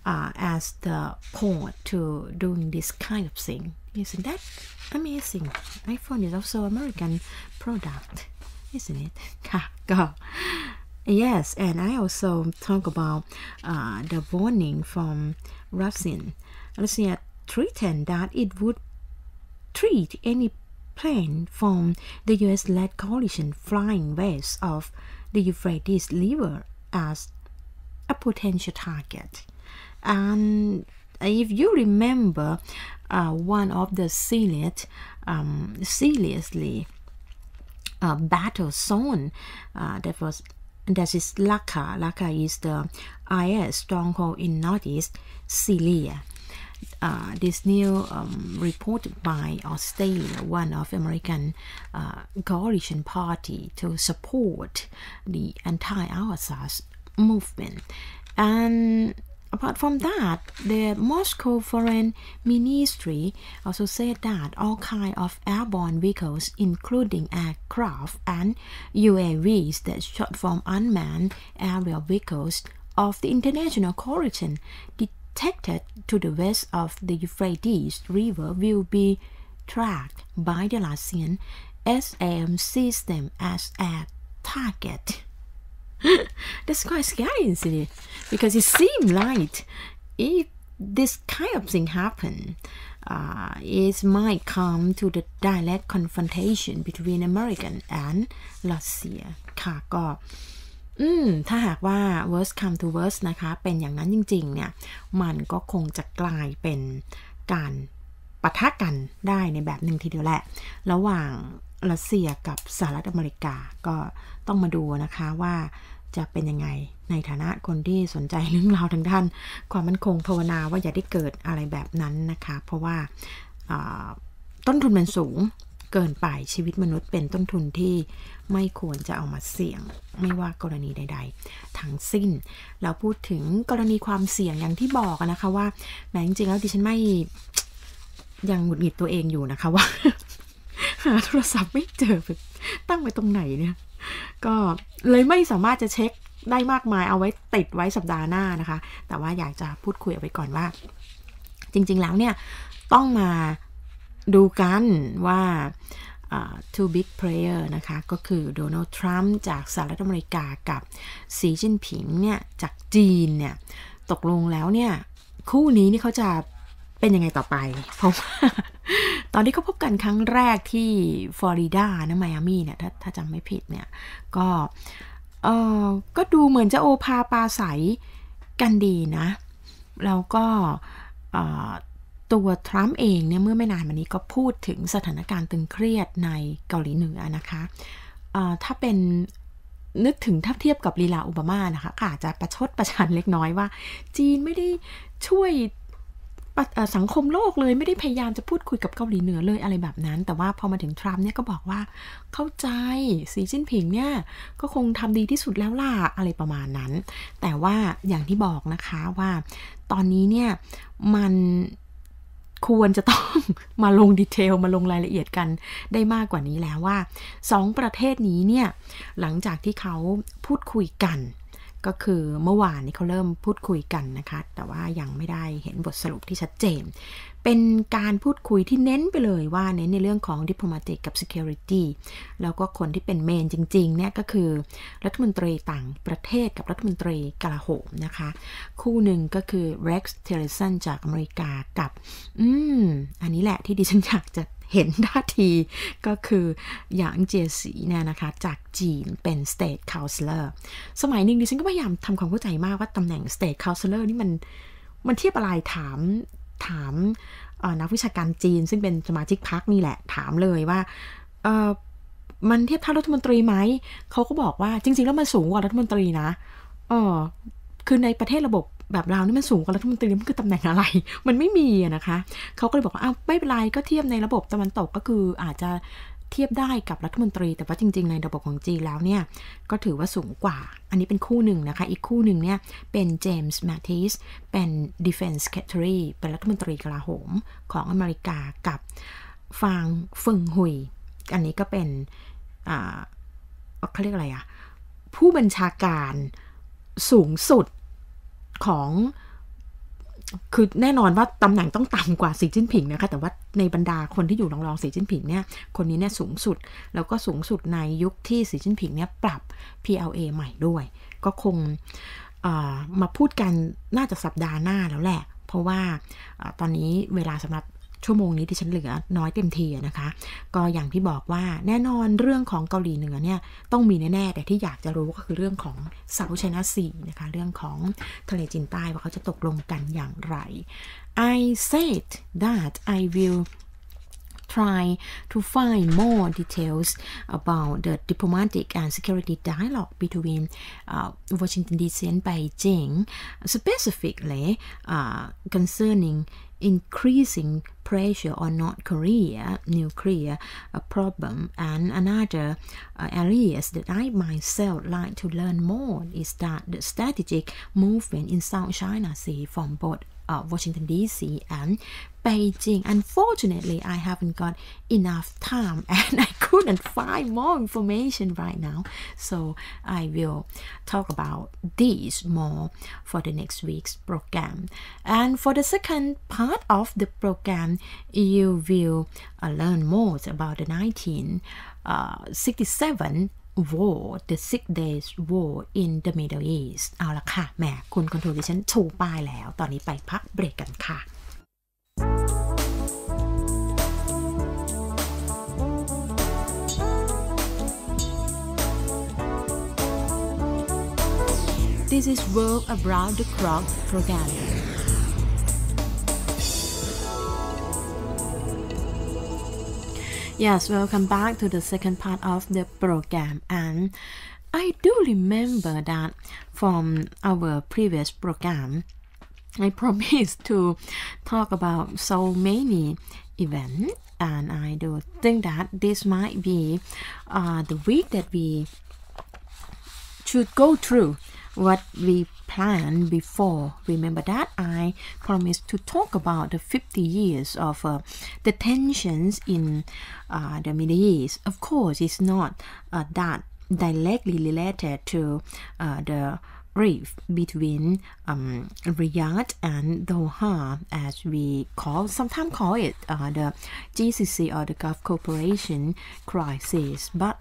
uh, as the port to doing this kind of thing. Isn't that amazing? iPhone is also American product isn't it? Go. Yes, and I also talk about uh, the warning from Let's see, Russia threatened that it would treat any plane from the US-led coalition flying west of the Euphrates River as a potential target. And if you remember, uh, one of the serious, um, seriously uh, battle zone. Uh, that was that is Laka. Laka is the IS stronghold in northeast Syria. Uh, this new um, report by Australia, one of American uh, coalition party to support the anti-Assad movement, and apart from that, the Moscow Foreign Ministry also said that all kind of airborne vehicles, including aircraft and UAVs, that short form unmanned aerial vehicles of the international coalition, detected to the west of the Euphrates River will be tracked by the Russian SAM system as a target. That's quite scary, isn't it? Because it seems like if this kind of thing happen, uh, it might come to the direct confrontation between American and Russia ค่ะก็อืมถ้าหากว่า worst come to worst นะคะ เป็นอย่างนั้นจริงๆเนี่ย มันก็คงจะกลายเป็นการปะทะกันได้ในแบบหนึ่งทีเดียวแหละ ระหว่างรัสเซียกับสหรัฐอเมริกา ก็ต้องมาดูนะคะว่าจะเป็นยังไงในฐานะคนที่สนใจเรื่องราวทางด้าน ความมั่นคงภาวนาว่าอย่าได้เกิดอะไรแบบนั้นนะคะ เพราะว่าต้นทุนมันสูงเกินไปชีวิตมนุษย์เป็นต้นทุนที่ไม่ควรจะเอามาเสี่ยง ไม่ว่ากรณีใดๆทั้งสิ้นเราพูดถึงกรณีความเสี่ยงอย่างที่บอกนะคะว่าแม้จริงๆแล้วดิฉันไม่ยังหงุดหงิดตัวเองอยู่นะคะว่าหาโทรศัพท์ไม่เจอตั้งไว้ตรงไหนเนี่ยก็เลยไม่สามารถจะเช็คได้มากมายเอาไว้ติดไว้สัปดาห์หน้านะคะ แต่ว่าอยากจะพูดคุยเอาไว้ก่อนว่า จริงๆแล้วเนี่ย ต้องมาดูกันว่า two big player นะคะ ก็คือโดนัลด์ทรัมป์จากสหรัฐอเมริกากับสีจิ้นผิงเนี่ย จากจีนเนี่ย ตกลงแล้วเนี่ย คู่นี้นี่เขาจะเป็นยังไงต่อไป เพราะว่าตอนที่เขาพบกันครั้งแรกที่ฟลอริดานะไมอามี่เนี่ยถ้าถ้าจำไม่ผิดเนี่ย ก็เออก็ดูเหมือนจะโอภาปาใสกันดีนะ แล้วก็ตัวทรัมป์เองเนี่ยเมื่อไม่นานมานี้ก็พูดถึงสถานการณ์ตึงเครียดในเกาหลีเหนือนะคะถ้าเป็นนึกถึงถ้าเทียบกับลีลาอุบามานะคะอาจจะประชดประชันเล็กน้อยว่า จีนไม่ได้ช่วยสังคมโลกเลยไม่ได้พยายามจะพูดคุยกับเกาหลีเหนือเลยอะไรแบบนั้น แต่ว่าพอมาถึงทรัมป์เนี่ยก็บอกว่าเข้าใจสีจิ้นผิงเนี่ย ก็คงทำดีที่สุดแล้วล่ะอะไรประมาณนั้น แต่ว่าอย่างที่บอกนะคะว่าตอนนี้เนี่ยมันควรจะต้องมาลงดีเทล มาลงรายละเอียดกันได้มากกว่านี้แล้วว่า 2 ประเทศนี้เนี่ยหลังจากที่เขาพูดคุยกันก็คือเมื่อวานนี้เขาเริ่มพูดคุยกันนะคะ แต่ว่ายังไม่ได้เห็นบทสรุปที่ชัดเจน เป็นการพูดคุยที่เน้นไปเลยว่าเน้นในเรื่องของ diplomatic กับ security แล้วก็คนที่เป็นเมนจริง ๆ เนี่ยก็คือ รัฐมนตรีต่างประเทศกับรัฐมนตรีกลาโหมนะคะ คู่หนึ่งก็คือ Rex Tillerson จากอเมริกากับ อืมอันนี้แหละที่ดิฉันอยากจะเห็นท่าทีก็คือหยางเจียสีเนี่ยนะคะ จากจีนเป็น State c o u n s e l o r สมัยหนึ่งดิฉันก็พยายามทำความเข้าใจมากว่าตำแหน่ง State c o u n s e l o r นี่มัน มันเทียบอะไรถามถามนักวิชาการจีนซึ่งเป็นสมาชิกพักนี่แหละถามเลยว่ามันเทียบเท่ารัฐมนตรีไหม เขาก็บอกว่าจริงๆ แล้วมันสูงกว่ารัฐมนตรีนะเออคือในประเทศระบบแบบเรานี่มันสูงกว่ารัฐมนตรีมันคือตำแหน่งอะไร มันไม่มีนะคะ เขาก็เลยบอกว่า อ้าว ไม่เป็นไรก็เทียบในระบบตะวันตกก็คืออาจจะเทียบได้กับรัฐมนตรี แต่ว่าจริงๆ ในระบบของจีแล้วเนี่ย ก็ถือว่าสูงกว่า อันนี้เป็นคู่หนึ่งนะคะ อีกคู่หนึ่งเนี่ย เป็นเจมส์แมทธิส เป็น Defense Secretary เป็นรัฐมนตรีกลาโหมของอเมริกา กับฟางฟึงหุย อันนี้ก็เป็นเขาเรียกอะไรอะผู้บัญชาการสูงสุดของคือแน่นอนว่าตำแหน่งต้องต่ำกว่าสีจิ้นผิงนะคะแต่ว่าในบรรดาคนที่อยู่รองๆสีจิ้นผิงเนี่ยคนนี้เนี่ยสูงสุด แล้วก็สูงสุดในยุคที่สีจิ้นผิงเนี่ยปรับ PLA ใหม่ด้วย ก็คงมาพูดกันน่าจะสัปดาห์หน้าแล้วแหละ เพราะว่าตอนนี้เวลาสำหรับชั่วโมงนี้ที่ฉันเหลือน้อยเต็มทีนะคะ ก็อย่างที่บอกว่าแน่นอนเรื่องของเกาหลีเหนือเนี่ย ต้องมีแน่ๆแต่ที่อยากจะรู้ก็คือเรื่องของเซาท์ไชน่าซีนะคะ เรื่องของทะเลจีนใต้ว่าเขาจะตกลงกันอย่างไร I said that I will try to find more details about the diplomatic and security dialogue between uh, Washington DC and Beijing, specifically uh, concerning increasing pressure on North Korea nuclear uh, problem and another uh, areas that I myself like to learn more is that the strategic movement in South China Sea from both uh, Washington DC and Beijing. Unfortunately, I haven't got enough time and I couldn't find more information right now. So I will talk about these more for the next week's program. And for the second part of the program, you will uh, learn more about the 1967 war the six days war in the Middle East เอาละค่ะแหมคุณคอนโทรดิฉันชูป้ายแล้ว ตอนนี้ไปพักเบรกกันค่ะ This is World Around the Clock program Yes, welcome back to the second part of the program and I do remember that from our previous program I promised to talk about so many events and I do think that this might be uh, the week that we should go through what we plan before. Remember that I promised to talk about the 50 years of uh, the tensions in uh, the Middle East. Of course, it's not uh, that directly related to uh, the rift between um, Riyadh and Doha, as we call sometimes call it uh, the GCC or the Gulf Cooperation crisis. But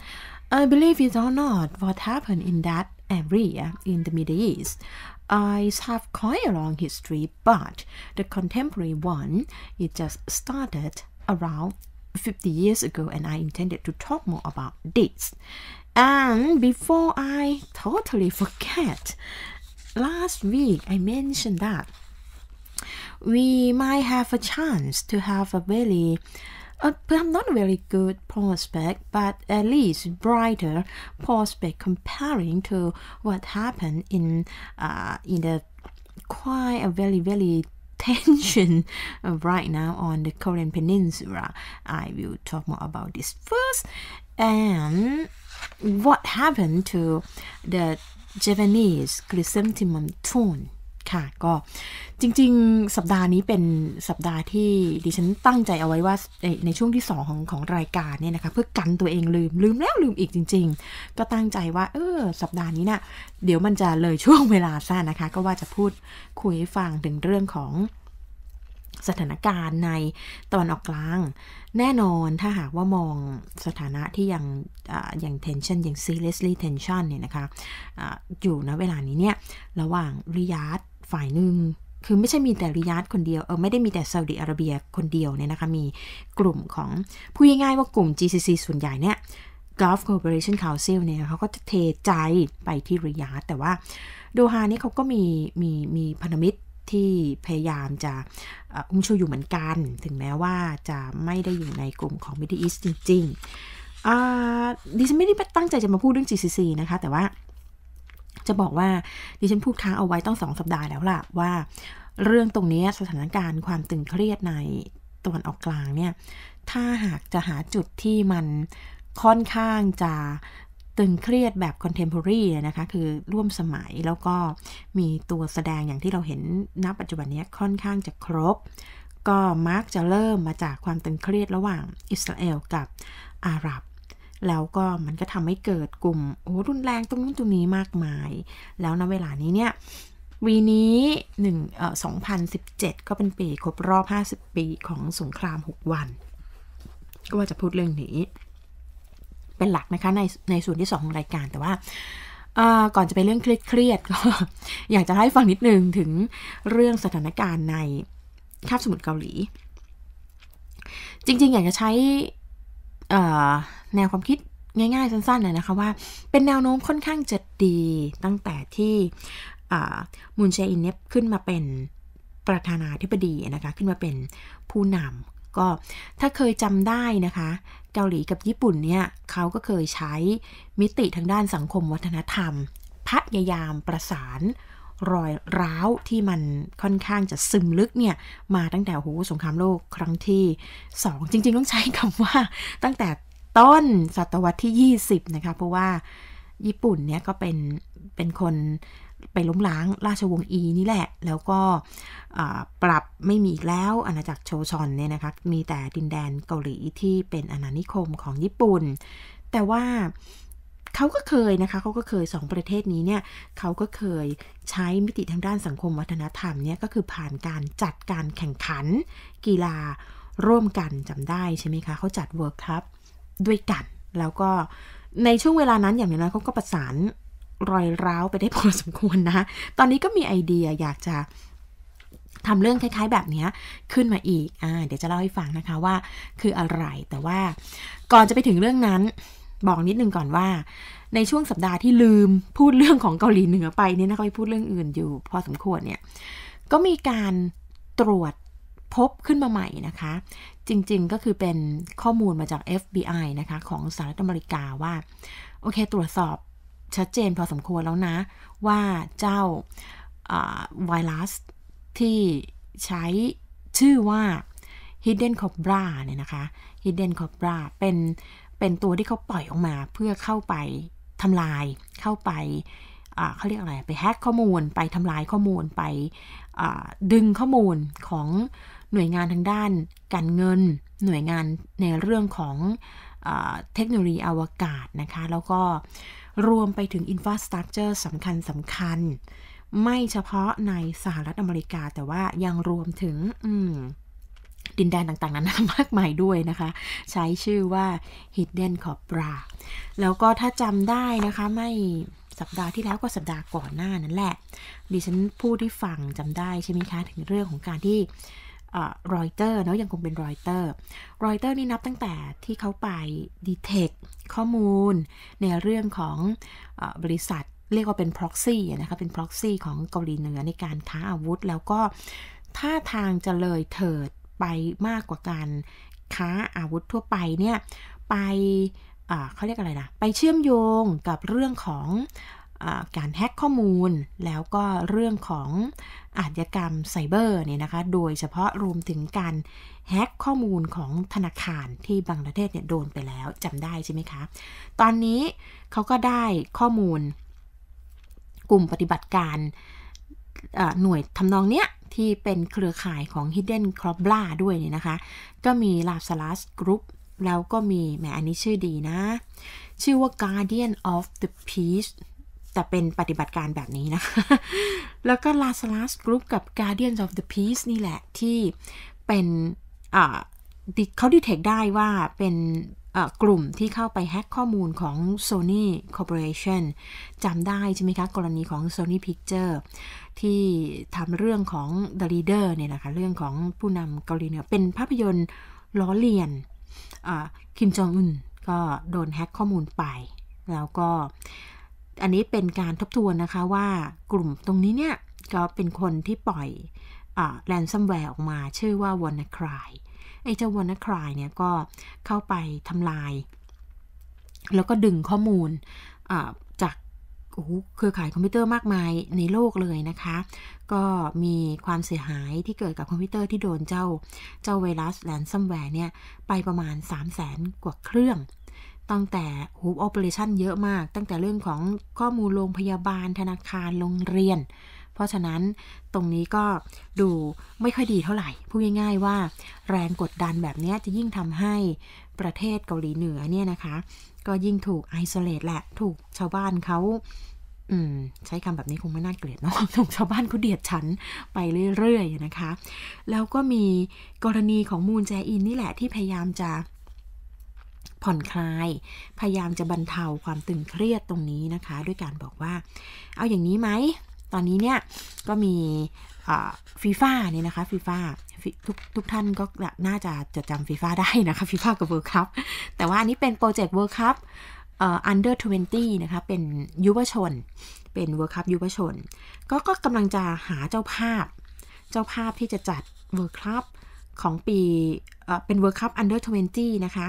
I believe it or not, what happened in that every year in the Middle East. I have quite a long history, but the contemporary one, it just started around 50 years ago and I intended to talk more about this. And before I totally forget, last week I mentioned that we might have a chance to have a very uh, but I'm not a very good prospect, but at least brighter prospect comparing to what happened in uh, in the quite a very very tension right now on the Korean Peninsula. I will talk more about this first, and what happened to the Japanese chrysanthemum tune. ค่ะก็จริงๆสัปดาห์นี้เป็นสัปดาห์ที่ดิฉัน ตั้งใจเอาไว้ว่าในช่วงที่2ของของรายการเนี่ยนะคะ เพื่อกันตัวเองลืมลืมแล้วลืมอีกจริง ๆ ก็ตั้งใจว่าเออสัปดาห์นี้นะ่ะเดี๋ยวมันจะเลยช่วงเวลาซะนะคะ ก็ว่าจะพูดคุยฟังถึงเรื่องของสถานการณ์ในตอนออกกลาง แน่นอนถ้าหากว่ามองสถานะที่ยังอย่าง tension อย่าง seriously tension เนี่ยนะคะอะอยู่ณเวลานี้เนี่ยระหว่างริยาดฝ่ายหนึ่งคือไม่ใช่มีแต่ริยาดคนเดียวเออไม่ได้มีแต่ซาอุดิอาระเบียคนเดียวเนี่ยนะคะมีกลุ่มของพูดง่ายๆว่ากลุ่ม GCC ส่วนใหญ่เนี่ย Gulf Cooperation Council เนี่ยเขาก็จะเทใจไปที่ริยาดแต่ว่าโดฮานี่เขาก็มีมีมีพันธมิตรที่พยายามจะอุ้มชูอยู่เหมือนกัน ถึงแม้ว่าจะไม่ได้อยู่ในกลุ่มของ Middle East จริงๆดิฉันไม่ได้ตั้งใจจะมาพูดเรื่อง GCC นะคะแต่ว่าจะบอกว่าดิฉันพูดค้างเอาไว้ต้องสองสัปดาห์แล้วล่ะ ว่า เรื่องตรงนี้สถานการณ์ความตึงเครียดในตะวันออกกลางเนี่ย ถ้าหากจะหาจุดที่มันค่อนข้างจะตึงเครียดแบบคอนเทมพอรีนะคะ คือร่วมสมัยแล้วก็มีตัวแสดงอย่างที่เราเห็นณปัจจุบันนี้ค่อนข้างจะครบ ก็มักจะเริ่มมาจากความตึงเครียดระหว่างอิสราเอลกับอาหรับแล้วก็มันก็ทำให้เกิดกลุ่ม โอ้รุนแรงตรงนู้นตรงนี้มากมาย แล้วนเวลานี้เนี่ยวีนี้งเอ่อเจ็ดก็เป็นปีครบรอบ 50 ปีของสงคราม 6 วัน ก็ว่าจะพูดเรื่องนี้ เป็นหลักนะคะในในส่วนที่2ของรายการแต่ว่าก่อนจะไปเรื่องเครียดก็อยากจะให้ฟังนิดนึงถึงเรื่องสถานการณ์ในคาบสมุทรเกาหลี จริงๆอยากจะใช้แนวความคิดง่าย ๆสั้นๆน่ยนะคะ ว่า เป็นแนวโน้มค่อนข้าง จะ ดีตั้งแต่ที่มุนเชอินเนี่ยขึ้นมาเป็นประธานาธิบดี นะคะ ขึ้น มา เป็นผู้นำก็ถ้าเคยจำได้นะคะ เกาหลีกับญี่ปุ่นเนี่ยเขาก็เคยใช้มิติทางด้านสังคมวัฒนธรรมพยายามประสานรอยร้าวที่มันค่อนข้างจะซึมลึกเนี่ยมาตั้งแต่โหสงครามโลกครั้งที่2จริง ๆ ต้องใช้คำว่าตั้งแต่ต้นศตวรรษที่ 20นะคะเพราะว่าญี่ปุ่นเนี่ยก็เป็นเป็นคนไปล้มล้างราชวงศ์อีนี่แหละ แล้วก็ปรับไม่มีอีกแล้วอาณาจักรโชชอนเนี่ยนะคะมีแต่ดินแดนเกาหลีที่เป็นอาณานิคมของญี่ปุ่น แต่ว่าเขาก็เคยนะคะเขาก็เคยสองประเทศนี้เนี่ยเขาก็เคยใช้มิติทางด้านสังคมวัฒนธรรมเนี่ยก็คือผ่านการจัดการแข่งขันกีฬาร่วมกันจำได้ใช่ไหมคะเขาจัดเวิร์คคับด้วยกัน แล้วก็ในช่วงเวลานั้นอย่างน้อยเขาก็ประสานรอยร้าวไปได้พอสมควรนะ ตอนนี้ก็มีไอเดียอยากจะทำเรื่องคล้าย ๆ แบบนี้ขึ้นมาอีกอ่าเดี๋ยวจะเล่าให้ฟังนะคะว่า คืออะไร แต่ว่าก่อนจะไปถึงเรื่องนั้นบอกนิดนึง ก่อนว่าในช่วงสัปดาห์ที่ลืมพูดเรื่องของเกาหลีเหนือไปเนี่ยนะคะไปพูดเรื่องอื่นอยู่พอสมควรเนี่ย ก็มีการตรวจพบขึ้นมาใหม่นะคะจริงๆ ก็คือเป็นข้อมูลมาจาก FBI นะคะ ของสหรัฐอเมริกาว่า โอเคตรวจสอบชัดเจนพอสมควรแล้วนะ ว่าเจ้าไวรัสที่ใช้ชื่อว่า Hidden Cobra เนี่ยนะคะ Hidden Cobra เป็น เป็นตัวที่เขาปล่อยออกมาเพื่อเข้าไปทำลายเข้าไปเขาเรียกอะไร ไปแฮกข้อมูลไปทำลายข้อมูลไปดึงข้อมูลของหน่วยงานทางด้านการเงิน หน่วยงานในเรื่องของเทคโนโลยีอวกาศนะคะ แล้วก็รวมไปถึงอินฟราสตรักเจอร์สำคัญสำคัญ ไม่เฉพาะในสหรัฐอเมริกา แต่ว่ายังรวมถึงดินแดนต่างๆ นั้นมากมายด้วยนะคะ ใช้ชื่อว่า Hidden Cobra แล้วก็ถ้าจำได้นะคะ ไม่สัปดาห์ที่แล้วก็สัปดาห์ก่อนหน้านั่นแหละ ดิฉันพูดที่ฟังจำได้ใช่ไหมคะ ถึงเรื่องของการที่รอยเตอร์เนาะยังคงเป็นรอยเตอร์รอยเตอร์นี่นับตั้งแต่ที่เขาไปดีเทคข้อมูล ในเรื่องของอบริษัทเรียกว่าเป็น proxy นะคะเป็น proxy ของเกาหลีเหนือในการค้าอาวุธ แล้วก็ถ้าทางจะเลยเถิดไปมากกว่าการค้าอาวุธทั่วไปเนี่ย ไปเขาเรียกอะไรนะไปเชื่อมโยงกับเรื่องของอการแฮกข้อมูล แล้วก็เรื่องของอาชญากรรมไซเบอร์เนี่ยนะคะ โดยเฉพาะรวมถึงการ แฮกข้อมูลของธนาคารที่บางประเทศเนี่ยโดนไปแล้วจำได้ใช่ไหมคะ ตอนนี้เขาก็ได้ข้อมูล กลุ่มปฏิบัติการ หน่วยทำนองเนี้ยที่เป็นเครือข่ายของ Hidden c r o b l a ด้วยเนี่ยนะคะ ก็มี l a s l a s Group แล้วก็มีแหมอันนี้ชื่อดีนะ ชื่อว่า Guardian of the Peace แต่เป็นปฏิบัติการแบบนี้นะคะแล้วก็ Lazarus Group กับ Guardians of the Peace นี่แหละที่เป็น เขาดีเทคได้ว่าเป็นกลุ่มที่เข้าไปแฮ็กข้อมูลของ Sony Corporation จำได้ใช่ไหมคะ กรณีของ Sony Picture ที่ทำเรื่องของ The Leader เนี่ยนะคะเรื่องของผู้นำเกาหลีเหนือเป็นภาพยนตร์ล้อเลียนคิมจองอึนก็โดนแฮ็กข้อมูลไป แล้วก็อันนี้เป็นการทบทวนนะคะว่ากลุ่มตรงนี้เนี่ยก็เป็นคนที่ปล่อยแรนซัมแวร์ออกมาชื่อว่าวอนาครายไอ้เจ้าวอนาครายเนี่ยก็เข้าไปทำลาย แล้วก็ดึงข้อมูลจากเครือข่ายคอมพิวเตอร์มากมายในโลกเลยนะคะ ก็มีความเสียหายที่เกิดกับคอมพิวเตอร์ที่โดนเจ้าเจ้าไวรัสแรนซัมแวร์เนี่ย ไปประมาณ3 0 0แสนกว่าเครื่องตั้งแต่หูโอเปอเรชั่นเยอะมากตั้งแต่เรื่องของข้อมูลโรงพยาบาลธนาคารโรงเรียน เพราะฉะนั้นตรงนี้ก็ดูไม่ค่อยดีเท่าไหร่ พูดง่ายๆ ว่า แรงกดดันแบบนี้จะยิ่งทำให้ประเทศเกาหลีเหนือเนี่ยนะคะก็ยิ่งถูกไอโซเลตแหละ ถูกชาวบ้านเขาใช้คำแบบนี้คงไม่น่าเกลียดเนาะถูกชาวบ้านเขาเดียดฉันไปเรื่อยๆนะคะ แล้วก็มีกรณีของมูนแจอินนี่แหละที่พยายามจะผ่อนคลาย พยายามจะบรรเทาความตึงเครียดตรงนี้นะคะ ด้วยการบอกว่า เอาอย่างนี้ไหมตอนนี้เนี่ยก็มีฟีฟ่าเนี่ยนะคะฟีฟ่าทุกทุกท่านก็น่าจะจดจำฟีฟ่าได้นะคะฟีฟ่ากับเวิร์คัพแต่ว่าอันนี้เป็นโปรเจกต์เวิร์คัพอันเดอร์ทเวนตี้นะคะ เป็นยุวชน เป็นเวิร์คัพยุวชน ก็ก็กำลังจะหาเจ้าภาพ เจ้าภาพที่จะจัดเวิร์คัพของปีเป็นเวิร์คัพอันเดอร์ทเวนตี้นะคะ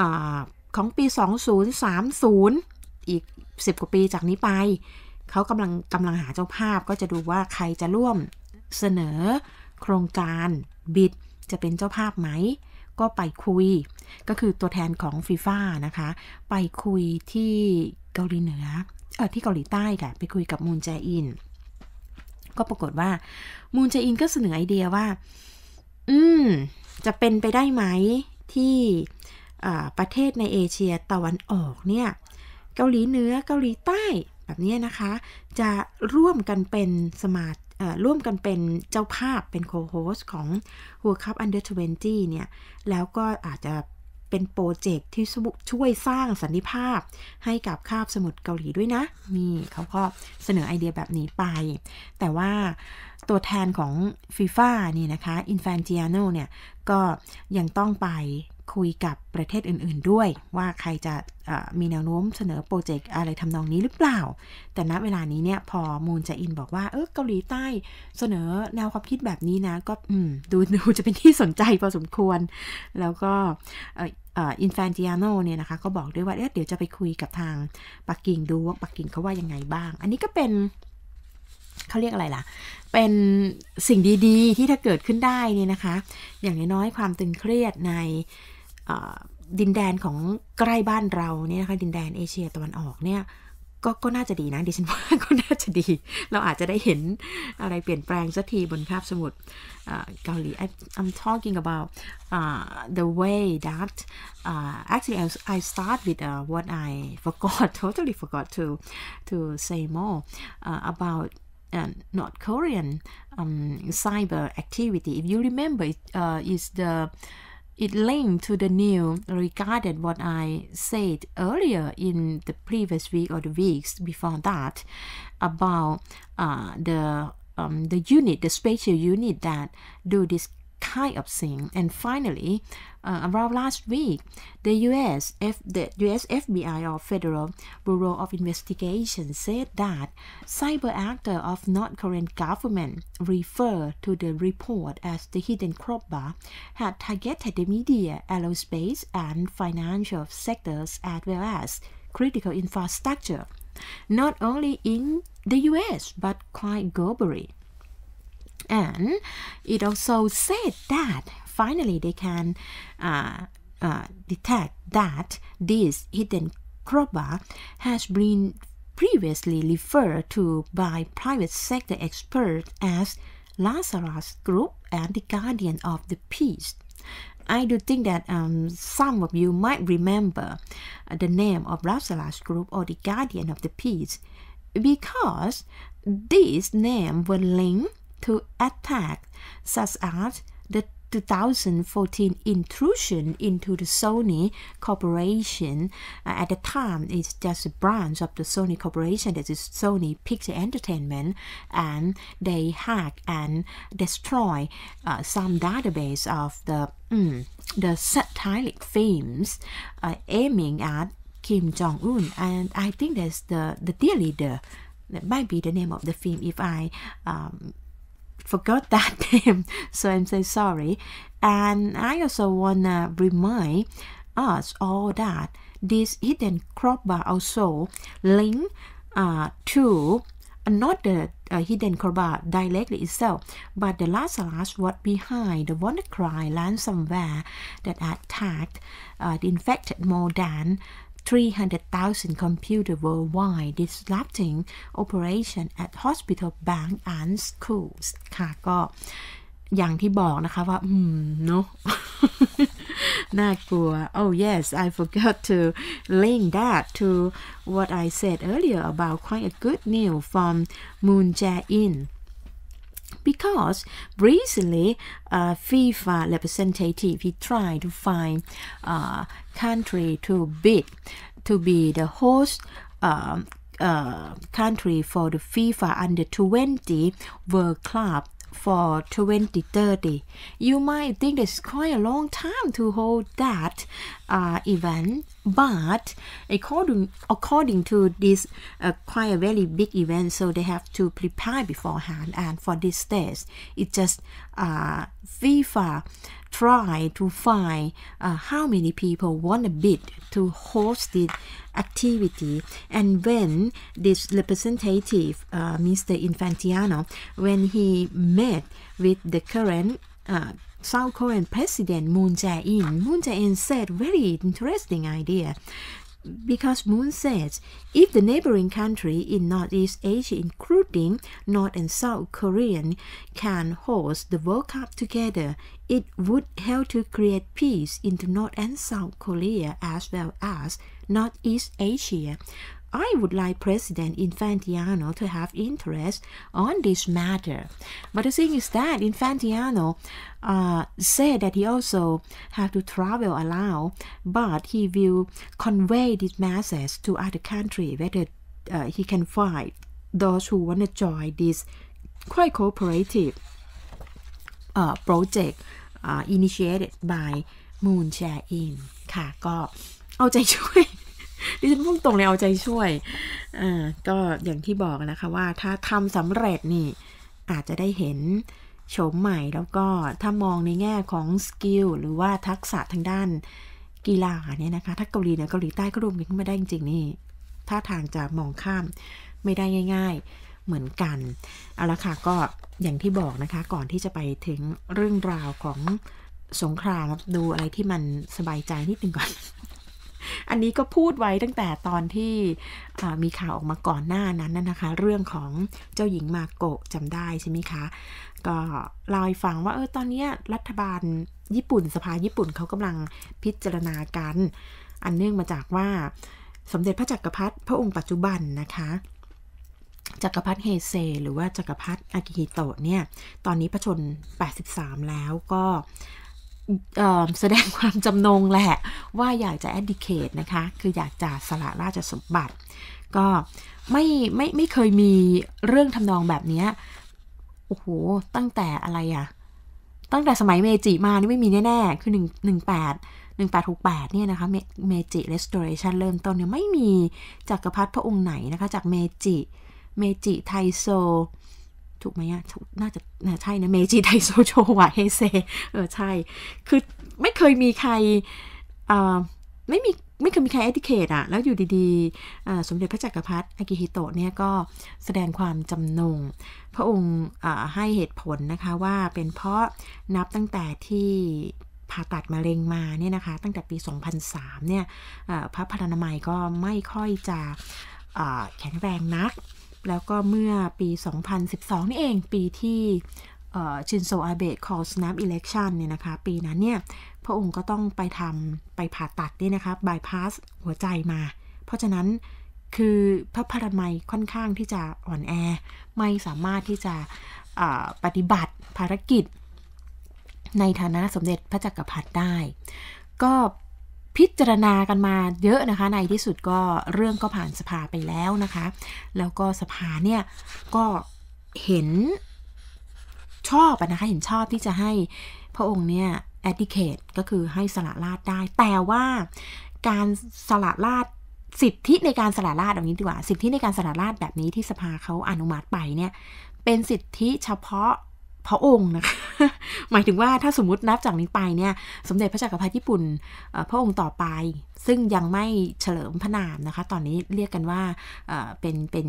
อของปี 2030 อีก 10 กว่าปีจากนี้ไป เขากำลังกำลังหาเจ้าภาพก็จะดูว่าใครจะร่วมเสนอโครงการ บิด จะเป็นเจ้าภาพไหม ก็ไปคุย ก็คือตัวแทนของฟีฟ่านะคะ ไปคุยที่เกาหลีเหนือ เออที่เกาหลีใต้ค่ะ ไปคุยกับมูนแจอิน ก็ปรากฏว่ามูนแจอินก็เสนอไอเดียว่า อืม จะเป็นไปได้ไหมที่ประเทศในเอเชียตะวันออกเนี่ย เกาหลีเหนือเกาหลีใต้แบบนี้นะคะ จะร่วมกันเป็นสมาร่วมกันเป็นเจ้าภาพเป็นโคโฮสของ World Cup Under 20 เนี่ย แล้วก็อาจจะเป็นโปรเจกต์ที่ช่วยสร้างสันติภาพให้กับคาบสมุทรเกาหลีด้วยนะนี่เขาก็เสนอไอเดียแบบนี้ไป แต่ว่าตัวแทนของฟีฟ่านี่นะคะอินฟาน i a n o โนเนี่ยก็ยังต้องไปคุยกับประเทศอื่นๆด้วยว่าใครจะมีแนวโน้มเสนอโปรเจกต์อะไรทำนองนี้หรือเปล่า แต่ณเวลานี้เนี่ยพอมูนจะอินบอกว่าเออเกาหลีใต้ เสนอแนวความคิดแบบนี้นะ ก็ดูดูจะเป็นที่สนใจพอสมควร แล้วก็อินแฟนจิอาโนเนี่ยนะคะ ก็บอกด้วยว่าเดี๋ยวจะไปคุยกับทางปักกิ่งดูว่าปักกิ่งเขาว่ายังไงบ้าง อันนี้ก็เป็นเขาเรียกอะไรล่ะ เป็นสิ่งดี ๆ ที่ถ้าเกิดขึ้นได้เนี่ยนะคะ อย่างน้อยๆความตึงเครียดในดินแดนของใกล้บ้านเราเนี่ยนะคะดินแดนเอเชียตะวันออกเนี่ยก็ก็น่าจะดีนะดิฉันว่าก็น่าจะดีเราอาจจะได้เห็นอะไรเปลี่ยนแปลงสักทีบนคาบสมุทรเกาหลี I'm talking about uh, the way that uh, actually I, I start with uh, what I forgot totally forgot to to say more uh, about uh, North Korean um, cyber activity if you remember it, uh, is the uh, It linked to the new regarding what I said earlier in the previous week or the weeks before that about uh, the um, the unit, the spatial unit that do this High of thing. And finally, uh, around last week, the U.S. F the U.S. FBI or Federal Bureau of Investigation said that cyber actor of North Korean government referred to the report as the hidden crowbar had targeted the media, aerospace, and financial sectors as well as critical infrastructure, not only in the U.S. but quite globally. And it also said that finally they can uh, uh, detect that this hidden crowbar has been previously referred to by private sector experts as Lazarus Group and the Guardian of the Peace. I do think that um, some of you might remember uh, the name of Lazarus Group or the Guardian of the Peace because these names were linked to attack, such as the 2014 intrusion into the Sony Corporation. Uh, at the time, it's just a branch of the Sony Corporation that is Sony Picture Entertainment, and they hack and destroy uh, some database of the mm, the satiric films, uh, aiming at Kim Jong Un, and I think that's the the dear leader. that might be the name of the film if I um, forgot that name, so I'm so sorry. And I also wanna remind us all that this hidden crowbar also link uh, to uh, not the uh, hidden crowbar directly itself, but the last last what behind the wonder cry land somewhere that attacked uh, the infected more than 300,000 computers worldwide, disrupting operation at hospital, bank and schools ค่ะก็อย่างที่บอกนะคะว่า oh yes I forgot to link that to what I said earlier about quite a good news from Moon Jae-in because recently uh, FIFA representative he tried to find a uh, country to bid to be the host um, uh, country for the FIFA under 20 World Club for 2030. You might think it's quite a long time to hold that uh, event, but according, according to this uh, quite a very big event, so they have to prepare beforehand. And for this stage, it's just uh, FIFA try to find uh, how many people want to bid to host the activity and when this representative uh, mr infantiano when he met with the current uh, South Korean President Moon Jae-in. Moon Jae-in said very interesting idea because Moon says if the neighboring country in Northeast Asia, including North and South Korean, can host the World Cup together, it would help to create peace in the North and South Korea as well as Northeast Asia, I would like President Infantiano to have interest on this matter. But the thing is that Infantiano uh, said that he also have to travel around, but he will convey this message to other countries whether uh, he can find those who want to join this quite cooperative uh, project uh, initiated by Moon Jae-in ค่ะก็เอาใจช่วยดิฉันพุ่งตรงเลยเอาใจช่วย อ่า ก็อย่างที่บอกนะคะว่าถ้าทำสำเร็จนี่อาจจะได้เห็นโฉมใหม่แล้วก็ถ้ามองในแง่ของสกิลหรือว่าทักษะทางด้านกีฬาเนี่ยนะคะถ้าเกาหลีเนี่ยเกาหลีใต้ก็รวมกันขึ้นมาได้จริงๆนี่ท่าทางจะมองข้ามไม่ได้ง่าย ๆเหมือนกัน เอาละค่ะก็อย่างที่บอกนะคะ ก่อนที่จะไปถึงเรื่องราวของสงครามดูอะไรที่มันสบายใจนิดนึงก่อนอันนี้ก็พูดไว้ตั้งแต่ตอนที่มีข่าวออกมาก่อนหน้านั้นนะคะ เรื่องของเจ้าหญิงมาโกะจำได้ใช่ไหมคะก็เล่าให้ฟังว่าเออตอนนี้รัฐบาลญี่ปุ่น สภาญี่ปุ่นเขากำลังพิจารณากัน อันเนื่องมาจากว่าสมเด็จพระจักรพรรดิพระองค์ปัจจุบันนะคะ จักรพรรดิเฮเซหรือว่าจักรพรรดิอากิฮิโตะเนี่ยตอนนี้พระชน83 แล้วก็แสดงความจำนงแหละ ว่าอยากจะแอดดิเคตนะคะ คืออยากจะสละราชสมบัติ ก็ไม่ไม่ไม่เคยมีเรื่องทำนองแบบนี้โอ้โหตั้งแต่อะไรอะตั้งแต่สมัยเมจิมานี่ไม่มีแน่ๆคือ1 1 8 1868 เนี่ยนะคะ เมจิ restoration เริ่มต้นเนี่ย ไม่มีจักรพรรดิพระองค์ไหนนะคะจากเมจิเมจิไทโซถูกไหมอะน่าจะนะใช่ นะ เมจิไดโซโชวะ เฮเซเออ ใช่ คือ ไม่เคยมีใคร อ่าไม่มี ไม่เคยมีใครเอติเคตอะแล้วอยู่ดีๆ สมเด็จพระจักรพรรดิอากิฮิโตะเนี่ย ก็ แสดงความจำนง พระองค์ให้เหตุผลนะคะว่าเป็นเพราะ นับตั้งแต่ที่ผ่าตัดมะเร็งมา เนี่ยนะคะ ตั้งแต่ปี 2003 เนี่ย พระพรรณนามัยก็ไม่ค่อยจะแข็งแรงนักแล้วก็เมื่อปี 2012นี่เอง ปีที่ชินโซอาเบะ call snap election เนี่ยนะคะ ปีนั้นเนี่ย พระองค์ก็ต้องไปทำ ไปผ่าตัดนี่นะคะ bypass หัวใจมา เพราะฉะนั้น คือพระพรมัยค่อนข้างที่จะอ่อนแอ ไม่สามารถที่จะปฏิบัติภารกิจ ในฐานะสมเด็จพระจักรพรรดิได้ ก็พิจารณากันมา เยอะนะคะในที่สุดก็เรื่องก็ผ่านสภาไปแล้วนะคะ แล้วก็สภาเนี่ยก็เห็นชอบนะคะเห็นชอบที่จะให้พระองค์เนี่ยแอดดิเคตก็คือให้สละราชได้ แต่ว่าการสละราชสิทธิในการสละราชแบบนี้ดีกว่า สิทธิในการสละราชแบบนี้ที่สภาเขาอนุมัติไปเนี่ย เป็นสิทธิเฉพาะพระองค์นะคะ หมายถึงว่าถ้าสมมตินับจากนี้ไปเนี่ยสมเด็จพระจักรพรรดิญี่ปุ่นพระองค์ต่อไป ซึ่งยังไม่เฉลิมพระนามนะคะตอนนี้เรียกกันว่าเป็นเป็น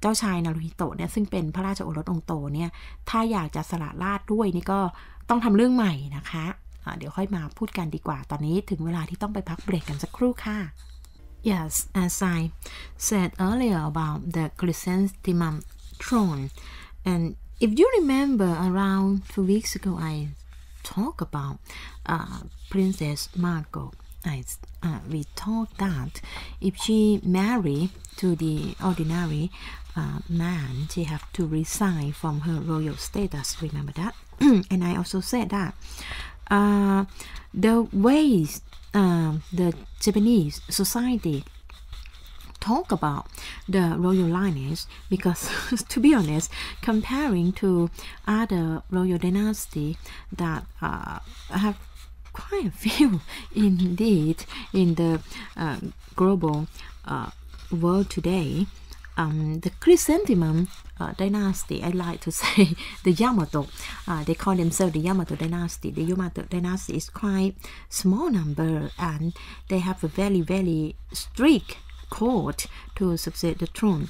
เจ้าชายนารุฮิโตะเนี่ยซึ่งเป็นพระราชโอรสองโตเนี่ยถ้าอยากจะสละราชด้วยนี่ก็ต้องทำเรื่องใหม่นะคะเดี๋ยวค่อยมาพูดกันดีกว่าตอนนี้ถึงเวลาที่ต้องไปพักเบรกกันสักครู่ค่ะ Yes, as I said earlier about the Chrysanthemum throne, and if you remember around two weeks ago i talked about uh, princess margot I, uh, we talked that if she married to the ordinary uh, man she have to resign from her royal status remember that and i also said that uh, the ways uh, the japanese society talk about the Royal lineage because, to be honest, comparing to other Royal dynasty that uh, have quite a few indeed in the uh, global uh, world today. Um, the chrysanthemum uh, dynasty, I like to say the Yamato, uh, they call themselves the Yamato dynasty. The Yamato dynasty is quite small number and they have a very, very strict court to succeed the throne.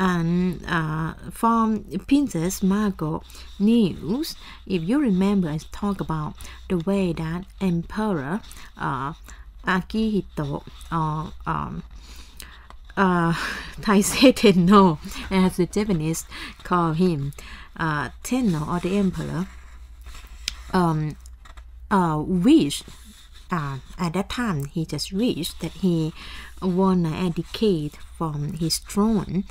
And uh, from Princess Margot news, if you remember, I talked about the way that Emperor uh, Akihito or uh, um, uh, Taisei Tenno, as the Japanese call him, uh, Tenno or the Emperor, um, uh, wished uh, at that time he just wished that he wanna abdicate from his throne,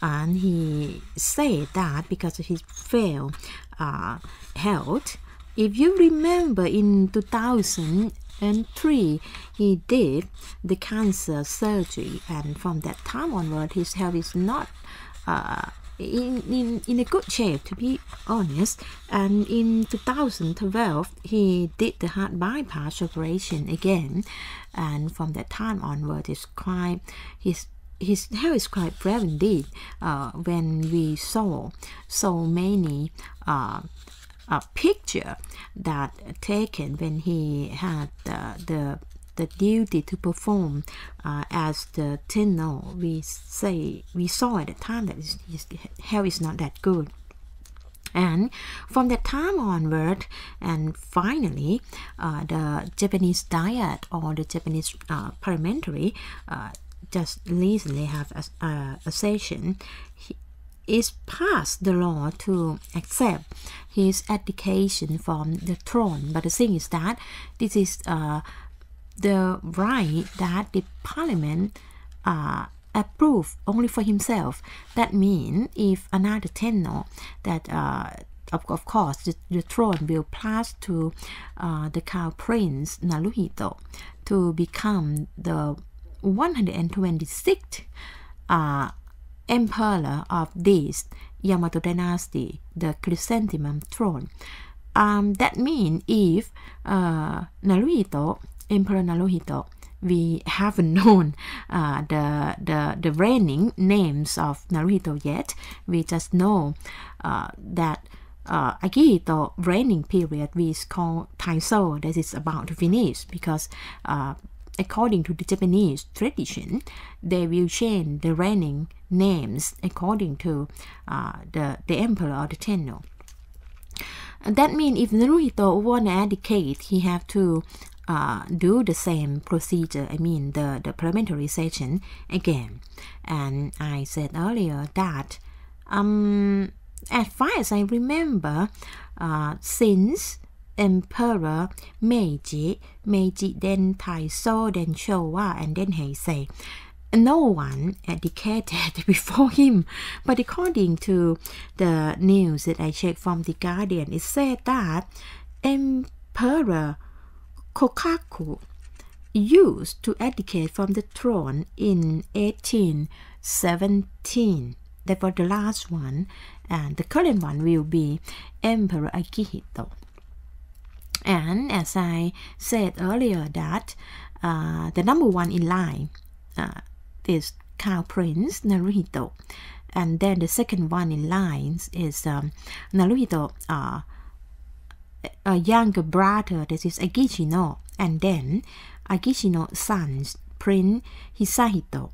and he said that because of his frail uh, health. If you remember, in 2003, he did the cancer surgery, and from that time onward, his health is not uh, in, in, in a good shape, to be honest. And in 2012, he did the heart bypass operation again. And from that time onward, it's quite, his his health is quite brave indeed uh, when we saw so many uh, a picture that taken when he had uh, the the the duty to perform uh, as the tenor we say we saw at the time that his, health is not that good and from that time onward and finally uh, the japanese diet or the japanese uh, parliamentary uh, just recently have a, a, session he, is passed the law to accept his abdication from the throne but the thing is that this is uh, the right that the parliament uh, approved only for himself. That means if another tenor that uh, of, of course, the, the, throne will pass to uh, the crown prince Naruhito to become the 126th uh, emperor of this Yamato dynasty, the chrysanthemum throne. Um, that means if uh, Naruhito Emperor Naruhito, we haven't known uh, the, the, the reigning names of Naruhito yet. We just know uh, that uh, Akihito reigning period is called Taiso that is about to finish because uh, according to the Japanese tradition, they will change the reigning names according to uh, the, the emperor or the tenno. That means if Naruhito won to decade, he have to uh, do the same procedure, I mean the, the parliamentary session again. And I said earlier that, um, as far as I remember, uh, since Emperor Meiji, Meiji then Taiso, then Showa, and then Heisei, no one educated before him. But according to the news that I checked from The Guardian, it said that Emperor Kokaku used to abdicate from the throne in 1817. That was the last one, and the current one will be Emperor Akihito. And as I said earlier, that uh, the number one in line uh, is Crown Prince Naruhito, and then the second one in lines is um, Naruhito. Uh, a younger brother, this is Agishino, and then Agishino's son, Prince Hisahito,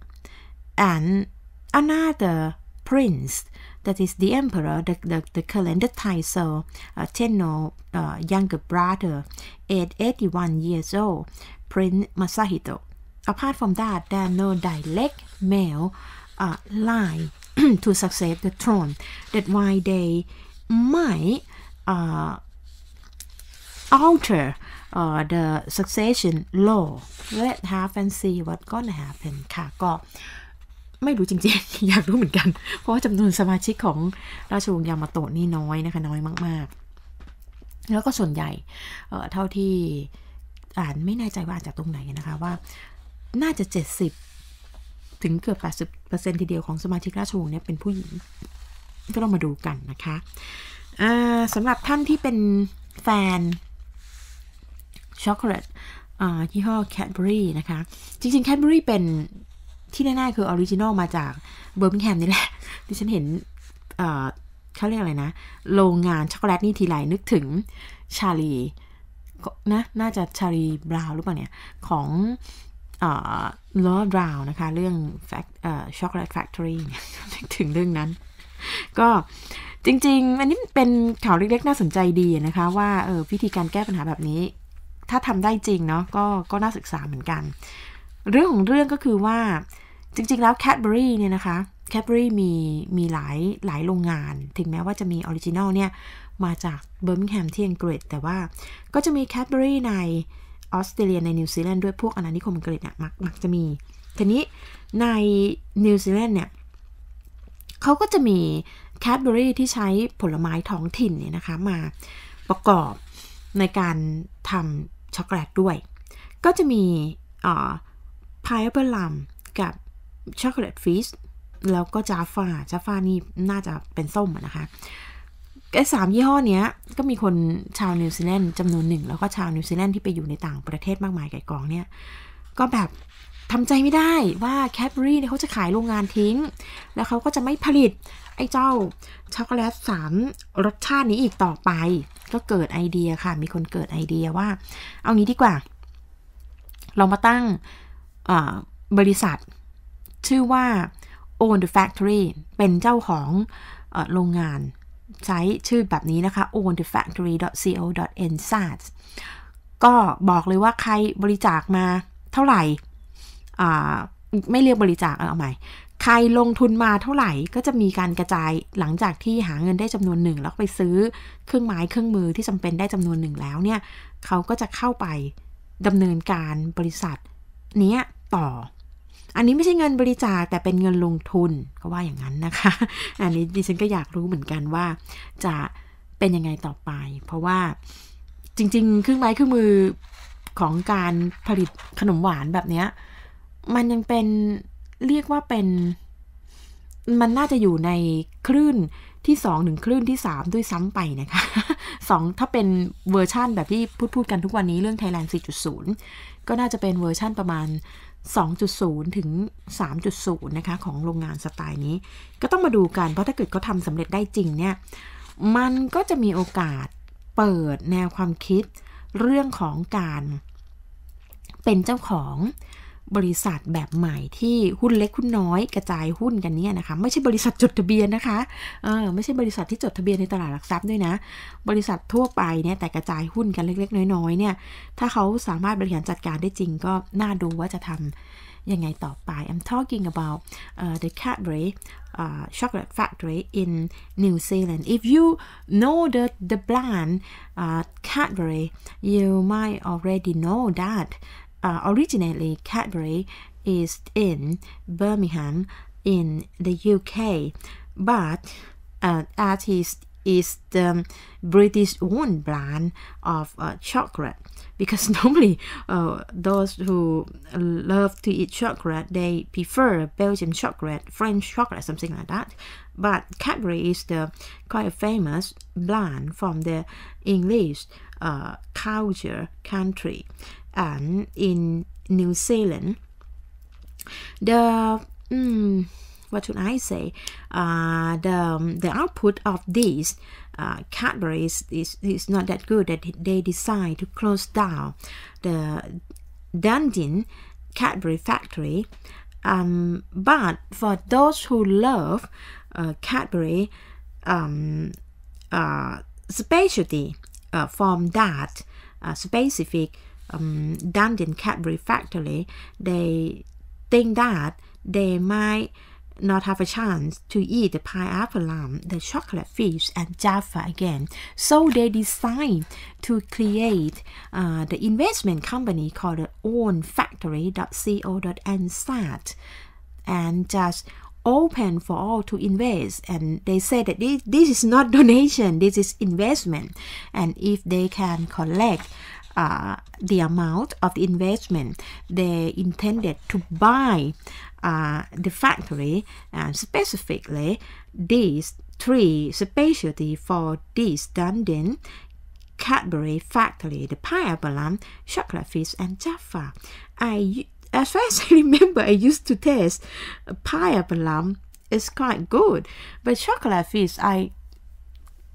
and another prince, that is the emperor, the, the, the current title, uh, Tenno, uh, younger brother, at 81 years old, Prince Masahito. Apart from that, there are no direct male uh, line to succeed the throne. That's why they might uh, alter uh, the succession law l e t have and see what gonna happen ค่ะ ก็ไม่รู้จริงๆ อยากรู้เหมือนกัน เพราะว่าจำนวนสมาชิกของ ราชวงศ์ยามาโตะนี่น้อยนะคะ น้อยมากๆ แล้วก็ส่วนใหญ่เท่าที่อ่านไม่แน่ใจว่าอาจากตรงไหนนะคะว่า น่าจะ 70 ถึงเกือบ80%ทีเดียวของสมาชิกราชวงศ์เนี่ยเป็นผู้หญิง ก็ต้องมาดูกันนะคะสำหรับท่านที่เป็นแฟนช็อกโกแลตยี่ห้อดเบอรี่นะคะ จริงๆดเบอรี่เป็นที่แน่ๆคือออริจินอลมาจากเบอร์มิงแฮมนี่แหละดิฉันเห็นเขาเรียกอะไรนะ โรงงานช็อกโกแลตนี่ทีไรนึกถึงชาลีนะน่าจะชาลีบราวหรือเปล่าเนี่ยของลอร์ดราวนะคะเรื่องช็อกโกแลตแฟคทอรี่นึกถึงเรื่องนั้น ก็จริงๆ อันนี้เป็นข่าวเล็กๆ น่าสนใจดีนะคะ ว่าวิธีการแก้ปัญหาแบบนี้ถ้าทำได้จริงเนาะก็ก็น่าศึกษาเหมือนกัน เรื่องของเรื่องก็คือว่าจริงๆแล้วแคดเบอรี่เนี่ยนะคะแคดเบอรี่มี มีหลาย หลายโรงงาน ถึงแม้ว่าจะมีออริจินอลเนี่ย มาจากเบอร์มิงแฮมที่อังกฤษแต่ว่าก็จะมีแคดเบอรี่ใน ออสเตรเลียในนิวซีแลนด์ด้วยพวกอนานิคมอังกฤษเนี่ยมักมักจะมี ทีนี้ในนิวซีแลนด์เนี่ยเขาก็จะมีแคดเบอรี่ที่ใช้ผลไม้ท้องถิ่นเนี่ยนะคะมาประกอบในการทำช็อกโกแลตด้วย ก็จะมีพายแอปเปิลลัม กับ ช็อกโกแลตฟีส แล้วก็ จาฟาจาฟานี่ น่าจะเป็นส้มนะคะ ไอ้สามยี่ห้อนี้ก็มีคนชาว นิวซีแลนด์จำนวนหนึ่ง แล้วก็ชาวนิวซีแลนด์ที่ไปอยู่ในต่างประเทศมากมาย ไก่กองเนี่ยก็แบบทำใจไม่ได้ว่าแคดบรีเนี่ยเขาจะขายโรงงานทิ้ง แล้วเขาก็จะไม่ผลิต ไอ้เจ้า ช็อกโกแลตสามรสชาตินี้อีกต่อไป ก็เกิดไอเดียค่ะ มีคนเกิดไอเดียว่า เอางี้ดีกว่า เรามาตั้งบริษัทชื่อว่า Own the Factory เป็นเจ้าของโรงงาน ใช้ชื่อแบบนี้นะคะ own the factory co n s a t ก็บอกเลยว่าใครบริจาคมาเท่าไหร่ไม่เรียกบริจาคเอาใหม่ ใครลงทุนมาเท่าไหร่ก็จะมีการกระจายหลังจากที่หาเงินได้จำนวนหนึ่งแล้วไปซื้อเครื่องไม้เครื่องมือที่จำเป็นได้จำนวนหนึ่งแล้วเนี่ยเขาก็จะเข้าไปดำเนินการบริษัทเนี้ยต่อ อันนี้ไม่ใช่เงินบริจาคแต่เป็นเงินลงทุน ก็ว่าอย่างนั้นนะคะอันนี้ดิฉันก็อยากรู้เหมือนกันว่า จะเป็นยังไงต่อไป เพราะว่าจริง ๆ เครื่องไม้เครื่องมือของการผลิตขนมหวานแบบเนี้ยมันยังเป็นเรียกว่าเป็นมันน่าจะอยู่ในคลื่นที่สองถึงคลื่นที่สามด้วยซ้ำไปนะคะสองถ้าเป็นเวอร์ชั่นแบบที่พูดพูดกันทุกวันนี้เรื่องไทยแลนด์4.0 ก็น่าจะเป็นเวอร์ชั่นประมาณ 2.0 ถึง 3.0 นะคะ ของโรงงานสไตล์นี้ ก็ต้องมาดูกันเพราะถ้าเกิดเขาทำสำเร็จได้จริงเนี่ยมันก็จะมีโอกาสเปิดแนวความคิดเรื่องของการ เป็นเจ้าของบริษัทแบบใหม่ที่หุ้นเล็ก หุ้นน้อยกระจายหุ้นกันเนี่ยนะคะ ไม่ใช่บริษัทจดทะเบียนนะคะเออไม่ใช่บริษัทที่จดทะเบียนในตลาดหลักทรัพย์ด้วยนะ บริษัททั่วไปเนี่ย แต่กระจายหุ้นกันเล็ก ๆ น้อย ๆ เนี่ยถ้าเขาสามารถบริหารจัดการได้จริงก็น่าดูว่าจะทำยังไงต่อไป I'm talking about uh, the Cadbury uh, chocolate factory in New Zealand if you know the the brand uh, Cadbury you might already know that uh, originally Cadbury is in Birmingham in the UK, but uh, as is is the um, British own brand of uh, chocolate because normally uh, those who love to eat chocolate they prefer Belgian chocolate, French chocolate, something like that. But Cadbury is the quite famous brand from the English uh, culture country and um, in New Zealand the mm, what should I say uh, the um, the output of these uh, is, is, is not that good that they decide to close down the Dunedin Cadbury factory um, but for those who love uh, Cadbury um, uh, specialty uh, from that uh, specific um, London Cadbury factory, they think that they might not have a chance to eat the pineapple lamb, um, the chocolate fish, and Jaffa again. So they decide to create uh, the investment company called the ownfactory.co.nz and just open for all to invest and they say that this, this is not donation this is investment and if they can collect uh, the amount of the investment they intended to buy uh, the factory and specifically these three specialty for this Dundin Cadbury factory, the pineapple, chocolate fish and Jaffa. I as far as I remember, I used to taste pineapple lump. It's quite good, but chocolate fish I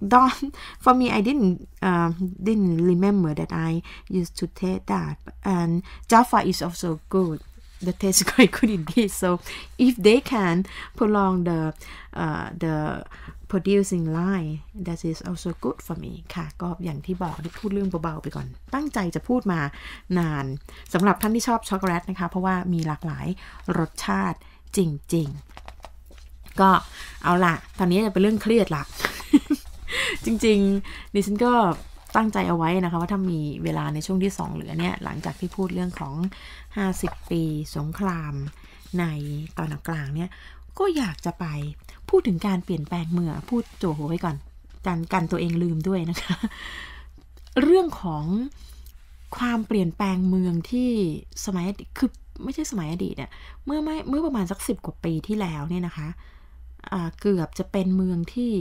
don't. For me, I didn't uh didn't remember that I used to taste that. And Jaffa is also good. The taste is quite good indeed. So if they can prolong the uh, the producing line that is also good for me ค่ะ ก็อย่างที่บอกที่พูดเรื่องเบาๆไปก่อน ตั้งใจจะพูดมานานสำหรับท่านที่ชอบช็อกโกแลตนะคะ เพราะว่ามีหลากหลายรสชาติจริงๆ ก็เอาละตอนนี้จะเป็นเรื่องเครียดละจริงๆดิฉันก็ตั้งใจเอาไว้นะคะ ว่าถ้ามีเวลาในช่วงที่2เหลือเนี่ยหลังจากที่พูดเรื่องของ 50 ปีสงครามในตอนกลางเนี่ยก็อยากจะไป พูดถึงการเปลี่ยนแปลงเมือง พูดโจโหไว้ก่อนกันกันตัวเองลืมด้วยนะคะ เรื่องของความเปลี่ยนแปลงเมืองที่สมัย คือ ไม่ใช่สมัยอดีตเนี่ยเมื่อไม่เมื่อประมาณสักสิบกว่าปีที่แล้วเนี่ยนะคะ เกือบจะเป็นเมืองที่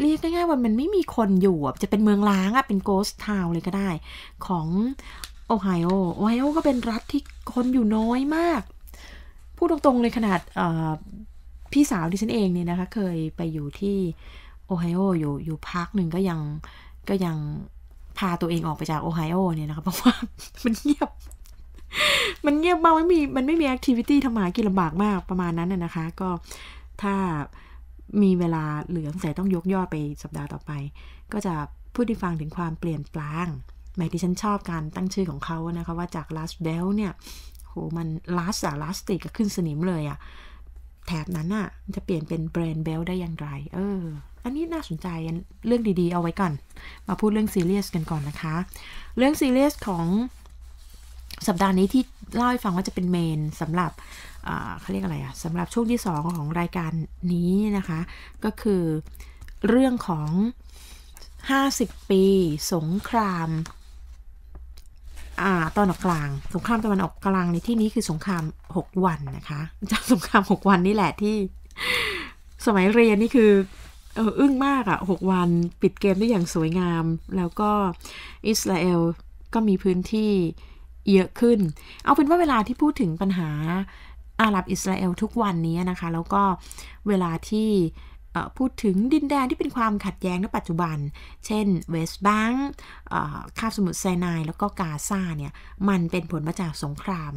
เรียกง่ายๆ ว่ามันไม่มีคนอยู่จะเป็นเมืองล้างอะเป็นโกสทาวเลยก็ได้ ของโอไฮโอ โอไฮโอก็เป็นรัฐที่คนอยู่น้อยมากพูดตรงๆเลยขนาดพี่สาวดิฉันเองเนี่ยนะคะ เคยไปอยู่ที่โอไฮโออยู่อยู่พักหนึ่งก็ยังก็ยังพาตัวเองออกไปจากโอไฮโอเนี่ยนะคะเพราะว่ามันเงียบ มันเงียบมากไม่มีมันไม่มีแอคทิวิตี้ทำหมากินลำบากมากประมาณนั้นน่ยนะคะ ก็ถ้ามีเวลาเหลือสงสัยต้องยกยอดไปสัปดาห์ต่อไป ก็จะพูดให้ฟังถึงความเปลี่ยนแปลงหมายที่ฉันชอบการตั้งชื่อของเขานะคะว่าจาก last bell เนี่ยมันลาสอะลาสติกก็ขึ้นสนิมเลยอะแถบนั้นอะมันจะเปลี่ยนเป็นแบรนด์เบลได้อย่างไรเอออันนี้น่าสนใจ เรื่องดีๆ เอาไว้ก่อน มาพูดเรื่องซีเรียสกันก่อนนะคะ เรื่องซีเรียสของสัปดาห์นี้ที่เล่าให้ฟังว่าจะเป็นเมนสำหรับเขาเรียกอะไรอะสำหรับช่วงที่2ของรายการนี้นะคะ ก็คือเรื่องของ 50 ปีสงครามอ่าตอนออกกลางสงครามตะวันออกกลางในที่นี้คือสงคราม6วันนะคะจากสงคราม 6 วันนี่แหละที่ สมัยเรียนนี่คือเอออึ้งมากอะ่ะหกวัน ปิดเกมได้อย่างสวยงาม แล้วก็อิสราเอลก็มีพื้นที่เยอะขึ้น เอาเป็นว่าเวลาที่พูดถึงปัญหาอาหรับอิสราเอลทุกวันนี้นะคะ แล้วก็เวลาที่พูดถึงดินแดนที่เป็นความขัดแย้งในปัจจุบัน เช่น เวสต์บังคาบสมุทรไซนาย แล้วก็กาซาเนี่ย มันเป็นผลมาจากสงคราม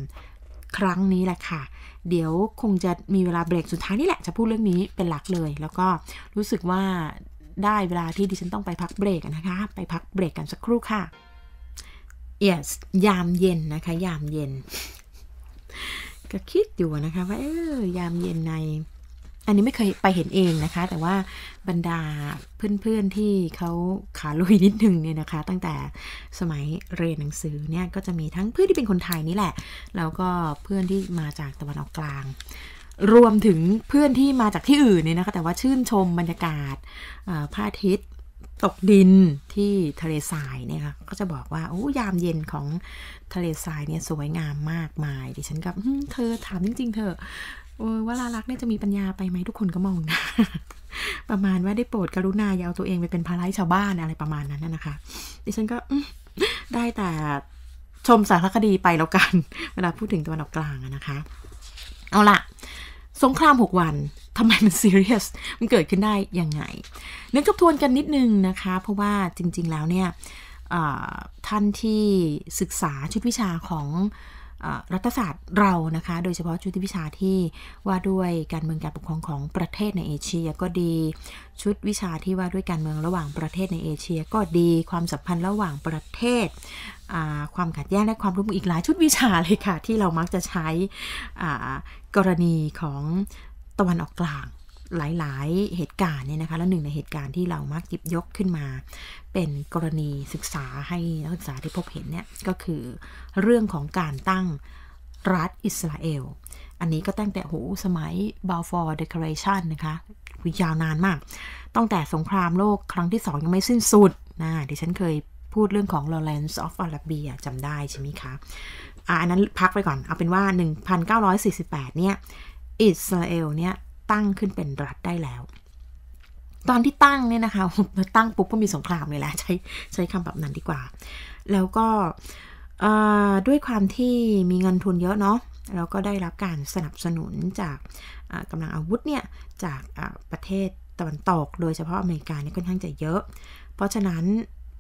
ครั้งนี้แหละค่ะ เดี๋ยวคงจะมีเวลาเบรกสุดท้ายนี่แหละจะพูดเรื่องนี้เป็นหลักเลย แล้วก็รู้สึกว่าได้เวลาที่ดิฉันต้องไปพักเบรกนะคะ ไปพักเบรกกันสักครู่ค่ะ yes ยามเย็นนะคะ ยามเย็น ก็คิดอยู่นะคะว่าเออยามเย็นในอันนี้ไม่เคยไปเห็นเองนะคะ แต่ว่าบรรดาเพื่อนๆที่เขาขาลุยนิดนึงเนี่ยนะคะ ตั้งแต่สมัยเรียนหนังสือเนี่ยก็จะมีทั้งเพื่อนที่เป็นคนไทยนี่แหละแล้วก็เพื่อนที่มาจากตะวันออกกลาง รวมถึงเพื่อนที่มาจากที่อื่นเนี่ยนะคะแต่ว่าชื่นชมบรรยากาศผ้าทิศตกดินที่ทะเลทรายเนี่ยค่ะก็จะบอกว่าโอ้ยามเย็นของทะเลทรายเนี่ยสวยงามมากมายดิฉันก็เธอถามจริงๆเธอเออว่าลารักเนี่ยจะมีปัญญาไปไหมทุกคนก็มองนะ ประมาณว่าได้โปรดกรุณาอย่าเอาตัวเองไปเป็นภาระชาวบ้านอะไรประมาณนั้นนะคะ ดิฉันก็ได้แต่ชมสารคดีไปแล้วกัน เวลาพูดถึงตัวนออกกลางนะคะ เอาละสงครามหกวันทำไมมันซีเรียสมันเกิดขึ้นได้ยังไง นึกทบทวนกันนิดนึงนะคะ เพราะว่าจริงๆแล้วเนี่ย ท่านที่ศึกษาชุดวิชาของรัฐศาสตร์เรานะคะโดยเฉพาะชุดวิชาที่ว่าด้วยการเมืองการปกครองของประเทศในเอเชีย ก็ดีชุดวิชาที่ว่าด้วยการเมืองระหว่างประเทศในเอเชีย ก็ดีความสัมพันธ์ระหว่างประเทศความขัดแย้งและความร่มอีกหลาย ชุดวิชาเลยค่ะที่เรามักจะใช้กรณีของตะวันออกกลางหลาย ๆ เหตุการณ์เนี่ยนะคะแล้วหนึ่งในเหตุการณ์ที่เรามักหยิบยกขึ้นมา เป็นกรณีศึกษาให้นักศึกษาที่พบเห็นเนี่ยก็คือเรื่องของการตั้งรัฐอิสราเอล อันนี้ก็ตั้งแต่หูสมัยบาฟอร์เดคอเรชันนะคะยาวนานมากตั้งแต่สงครามโลกครั้งที่สองยังไม่สิ้นสุดนะดิฉันเคยพูดเรื่องของ Lawrence of Arabia จำได้ใช่ไหมคะอันนั้นพักไปก่อนเอาเป็นว่า 1948เนี่ยอิสราเอลเนี่ยตั้ง ขึ้น เป็นรัฐได้แล้ว ตอนที่ตั้งเนี่ยนะคะตั้งปุ๊บก็มีสงครามเลยแหละใช้ใช้คำแบบนั้นดีกว่า แล้วก็ด้วยความที่มีเงินทุนเยอะเนาะแล้วก็ได้รับการสนับสนุนจากกำลังอาวุธ เนี่ย จากประเทศตะวันตกโดยเฉพาะอเมริกาเนี่ยค่อนข้างจะเยอะ เพราะฉะนั้น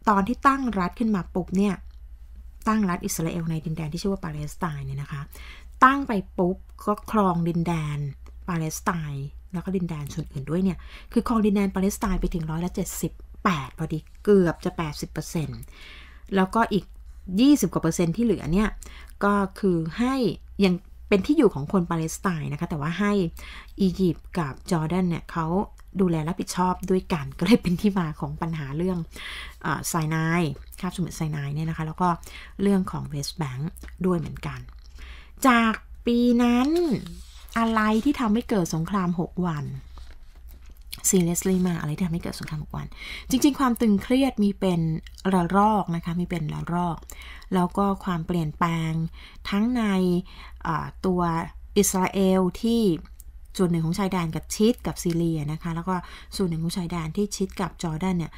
ตอนที่ตั้งรัฐขึ้นมาปุ๊บเนี่ยตั้งรัฐอิสราเอลในดินแดนที่ชื่อว่าปาเลสไตน์เนี่ยนะคะตั้งไปปุ๊บก็ครองดินแดนปาเลสไตน์แล้วก็ดินแดนส่วนอื่นด้วยเนี่ย คือครองดินแดนปาเลสไตน์ไปถึงร้อยละเจ็ดสิบแปดพอดีเกือบจะแปดสิบเปอร์เซ็นต์แล้วก็อีกยี่สิบกว่าเปอร์เซ็นต์ที่เหลือเนี่ย ก็คือให้ยังเป็นที่อยู่ของคนปาเลสไตน์นะคะ แต่ว่าให้อียิปต์กับจอร์แดนเนี่ยเขาดูแลรับผิดชอบด้วยกันก็เลยเป็นที่มาของปัญหาเรื่องไซนายคาบสมุทรไซนายเนี่ยนะคะ แล้วก็เรื่องของเวสต์แบงค์ด้วยเหมือนกัน จากปีนั้นอะไรที่ทำให้เกิดสงคราม 6 วันซีเรสลีมาอะไรที่ทำให้เกิดสงครามหกวัน จริง ๆ ความตึงเครียดมีเป็นระลอกนะคะ มีเป็นระลอก แล้วก็ความเปลี่ยนแปลงทั้งในตัวอิสราเอลที่ส่วนหนึ่งของชายแดนกับชิดกับซีเรียนะคะ แล้วก็ส่วนหนึ่งของชายแดนที่ชิดกับจอร์แดนเนี่ย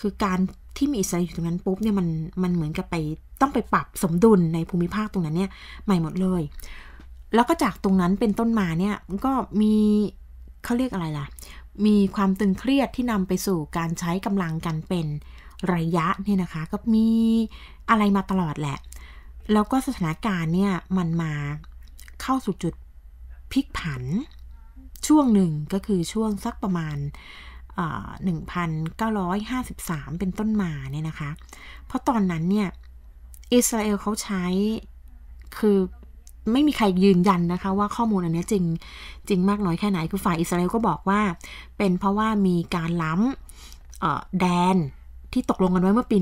คือการที่มีอิสราเอลอยู่ตรงนั้นปุ๊บเนี่ยมันมันเหมือนกับไปต้องไปปรับสมดุลในภูมิภาคตรงนั้นเนี่ยใหม่หมดเลยแล้วก็จากตรงนั้นเป็นต้นมาเนี่ยก็มีเขาเรียกอะไรล่ะมีความตึงเครียดที่นำไปสู่การใช้กำลังกันเป็นระยะเนี่ยนะคะก็มีอะไรมาตลอดแหละแล้วก็สถานการณ์เนี่ยมันมาเข้าสู่จุดพลิกผันช่วงหนึ่งก็คือช่วงสักประมาณ1953 เป็นต้นมาเนี่ยนะคะเพราะตอนนั้นเนี่ยอิสราเอลเขาใช้คือไม่มีใครยืนยันนะคะว่าข้อมูลอันนี้จริงจริงมากน้อยแค่ไหนคือฝ่ายอิสราเอลก็บอกว่า เป็นเพราะว่ามีการล้ำแดนที่ตกลงกันไว้เมื่อปี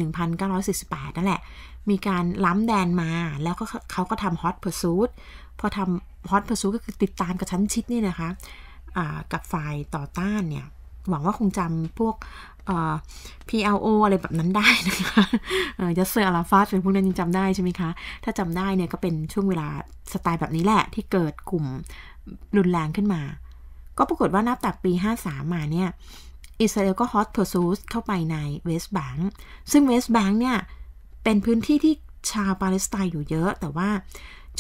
1948 นั่นแหละ มีการล้ำแดนมาแล้วก็เขาก็ทำฮอตเพอร์ซูดพอทำฮอตเพอร์ซูดก็คือติดตามกระชั้นชิดนี่นะคะกับฝ่ายต่อต้านเนี่ย หวังว่าคงจำพวก PLO อะไรแบบนั้นได้นะคะยัสเซอร์อาราฟาสเป็นพวกนั้นยังจำได้ใช่ไหมคะ ถ้าจำได้เนี่ยก็เป็นช่วงเวลาสไตล์แบบนี้แหละ ที่เกิดกลุ่มรุนแรงขึ้นมา ก็ปรากฏว่านับแต่ปี 53 มาเนี่ย อิสราเอลก็ฮอตเพอร์ซูสเข้าไปในเวสต์แบงค์ ซึ่งเวสต์แบงค์เนี่ย เป็นพื้นที่ที่ชาวปาเลสไตน์อยู่เยอะ แต่ว่า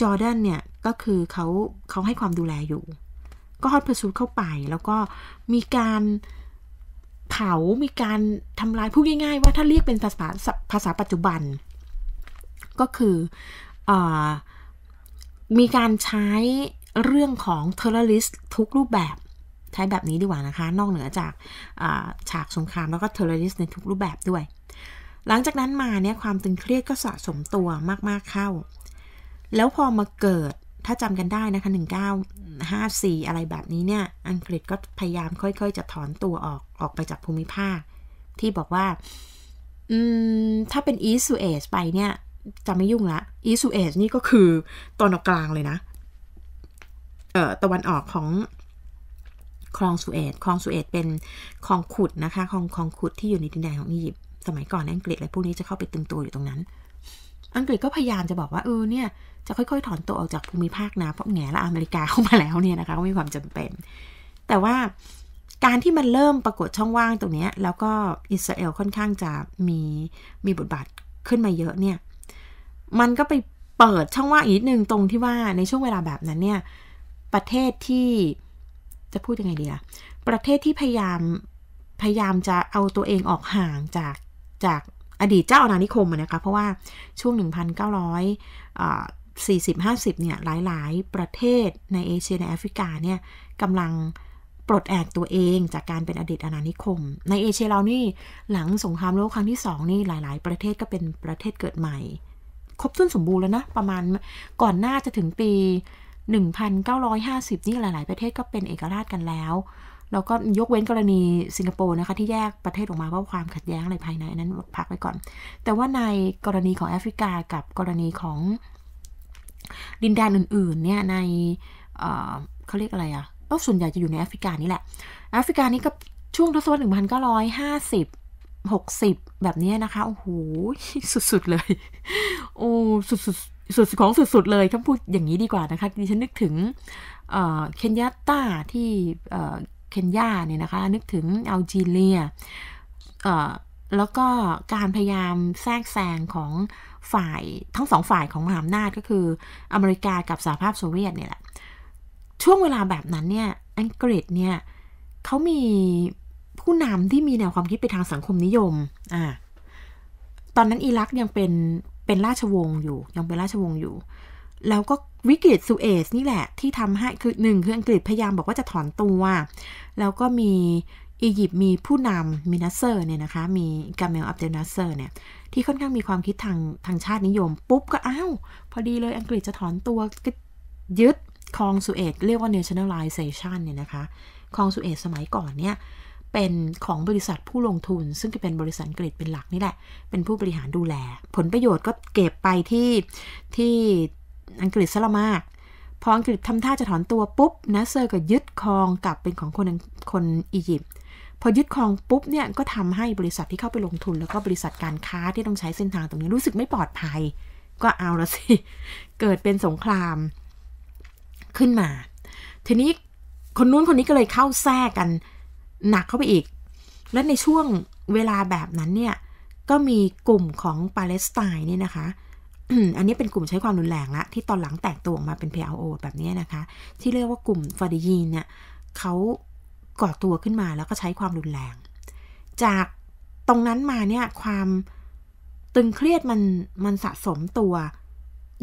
จอร์แดนเนี่ยก็คือเขาเขาให้ความดูแลอยู่ก็ฮอตเพอร์ซูสเข้าไปแล้วก็มีการเผามีการทำลายพูดง่ายๆ ว่าถ้าเรียกเป็นภาษาภาษาปัจจุบัน ก็คืออมีการใช้เรื่องของเทอร์ริสทุกรูปแบบ ใช้แบบนี้ดีกว่านะคะ นอกเหนือจากาฉากสงครามแล้วก็เทอร์ริสในทุกรูปแบบด้วย หลังจากนั้นมาเนี่ยความตึงเครียดก็สะสมตัวมากๆเข้า แล้วพอมาเกิดถ้าจำกันได้นะคะ1954 อะไรแบบนี้เนี่ย อังกฤษก็พยายามค่อยๆ จะถอนตัวออกออกไปจากภูมิภาค ที่บอกว่าอืมถ้าเป็นอีสุเอสไปเนี่ยจะไม่ยุ่งละอีสุเอสนี่ก็คือตอนออกกลางเลยนะเอ่อตะวันออกของคลองสุเอตคลองสุเอตเป็นคลองขุดนะคะ คลองคลองขุดที่อยู่ในดินแดนของอียิปต์สมัยก่อนอังกฤษอะไรพวกนี้จะเข้าไปตึงตัวอยู่ตรงนั้นอังกฤษก็พยายามจะบอกว่าเออเนี่ย จะค่อยๆ ถอนตัวออกจากภูมิภาคนะเพราะแง่ละอเมริกาเข้ามาแล้วเนี่ยนะคะก็มีความจำเป็น แต่ว่าการที่มันเริ่มปรากฏช่องว่างตรงนี้แล้วก็อิสราเอลค่อนข้างจะมีมีบทบาทขึ้นมาเยอะเนี่ย มันก็ไปเปิดช่องว่างอีกนนึง ตรงที่ว่าในช่วงเวลาแบบนั้นเนี่ย ประเทศที่จะพูดยังไงดีล่ะประเทศที่พยายามพยายามจะเอาตัวเองออกห่างจากจากอดีตเจ้าอาณานิคมนะคะ เพราะว่าช่วง 1,940 50 เนี่ย หลายๆ ประเทศในเอเชียในแอฟริกาเนี่ยกำลังปลดแอกตัวเองจากการเป็นอดีตอาณานิคม ในเอเชียเรานี่หลังสงครามโลกครั้งที่ 2 นี่หลายๆ ประเทศก็เป็นประเทศเกิดใหม่ ครบส้นสมบูรณ์แล้วนะ ประมาณก่อนหน้าจะถึงปี 1950 นี่หลาย ๆประเทศก็เป็นเอกราชกันแล้วแล้วก็ยกเว้นกรณีสิงคโปร์นะคะ ที่แยกประเทศออกมาเพราะความขัดแย้งอะไรภายในนั้นพักไว้ก่อน แต่ว่าในกรณีของแอฟริกากับกรณีของ ดินแดนอื่นๆ เนี่ยใน เขาเรียกอะไรอะ่ะส่วนใหญ่จะอยู่ในแอฟริกานี่แหละ แอฟริกานี่ก็ช่วงทศวรรษหนึ่งพันเก้าร้อยห้าสิบหกสิบแบบนี้นะคะ โอ้โห สุดๆเลย โอ้สุดๆสุดของสุดๆเลยค้อพูดอย่างนี้ดีกว่านะคะดิฉันนึกถึงเคนยาต้าที่คนยาเนี่ยนะคะนึกถึงอัลจีเรียแล้วก็การพยายามแทรกแซง ของฝ่ายทั้งสองฝ่ายของมหาอำนาจก็คืออเมริกากับสหภาพโซเวียตเนี่ยแหละช่วงเวลาแบบนั้น เนี่ยอังกฤษเนี่ยเขามีผู้นำที่มีแนวความคิดไปทางสังคมนิยม อ่าตอนนั้นอิรักยังเป็นเป็นราชวงศ์อยู่ยังเป็นราชวงศ์อยู่ แล้วก็วิกฤตสุเอสนี่แหละที่ทำให้คือหนึ่งคืออังกฤษพยายามบอกว่าจะถอนตัว แล้วก็มีอียิปต์มีผู้นำมินาเซอร์เนี่ยนะคะ มีกาเมลอับเดนาเซอร์เนี่ยที่ค่อนข้างมีความคิดทางทางชาตินิยมปุ๊บ ก็อ้าวพอดีเลยอังกฤษจะถอนตัวยึดคลองสุเอตเรียกว่า nationalization เนี่ยนะคะคลองสุเอตสมัยก่อนเนี่ย เป็นของบริษัทผู้ลงทุน ซึ่งจะเป็นบริษัทอังกฤษเป็นหลักนี่แหละ เป็นผู้บริหารดูแล ผลประโยชน์ก็เก็บไปที่ที่อังกฤษซะละมาก พออังกฤษทำท่าจะถอนตัวปุ๊บนะเซอร์ก็ยึดครองกลับเป็นของคนคนอียิปต์พอยึดครองปุ๊บเนี่ยก็ทำให้บริษัทที่เข้าไปลงทุนแล้วก็บริษัทการค้าที่ต้องใช้เส้นทางตรงนี้รู้สึกไม่ปลอดภัย ก็เอาละสิ เกิดเป็นสงครามขึ้นมา ทีนี้คนนู้นคนนี้ก็เลยเข้าแทรกกันหนักเข้าไปอีก และในช่วงเวลาแบบนั้นเนี่ยก็มีกลุ่มของปาเลสไตน์เนี่ยนะคะอันนี้เป็นกลุ่มใช้ความรุนแรงละ ที่ตอนหลังแตกตัวออกมาเป็น PLO แบบนี้นะคะ ที่เรียกว่ากลุ่มฟาดียีนเนี่ยเขาก่อตัวขึ้นมาแล้วก็ใช้ความรุนแรง จากตรงนั้นมาเนี่ยความตึงเครียด มันมันสะสมตัว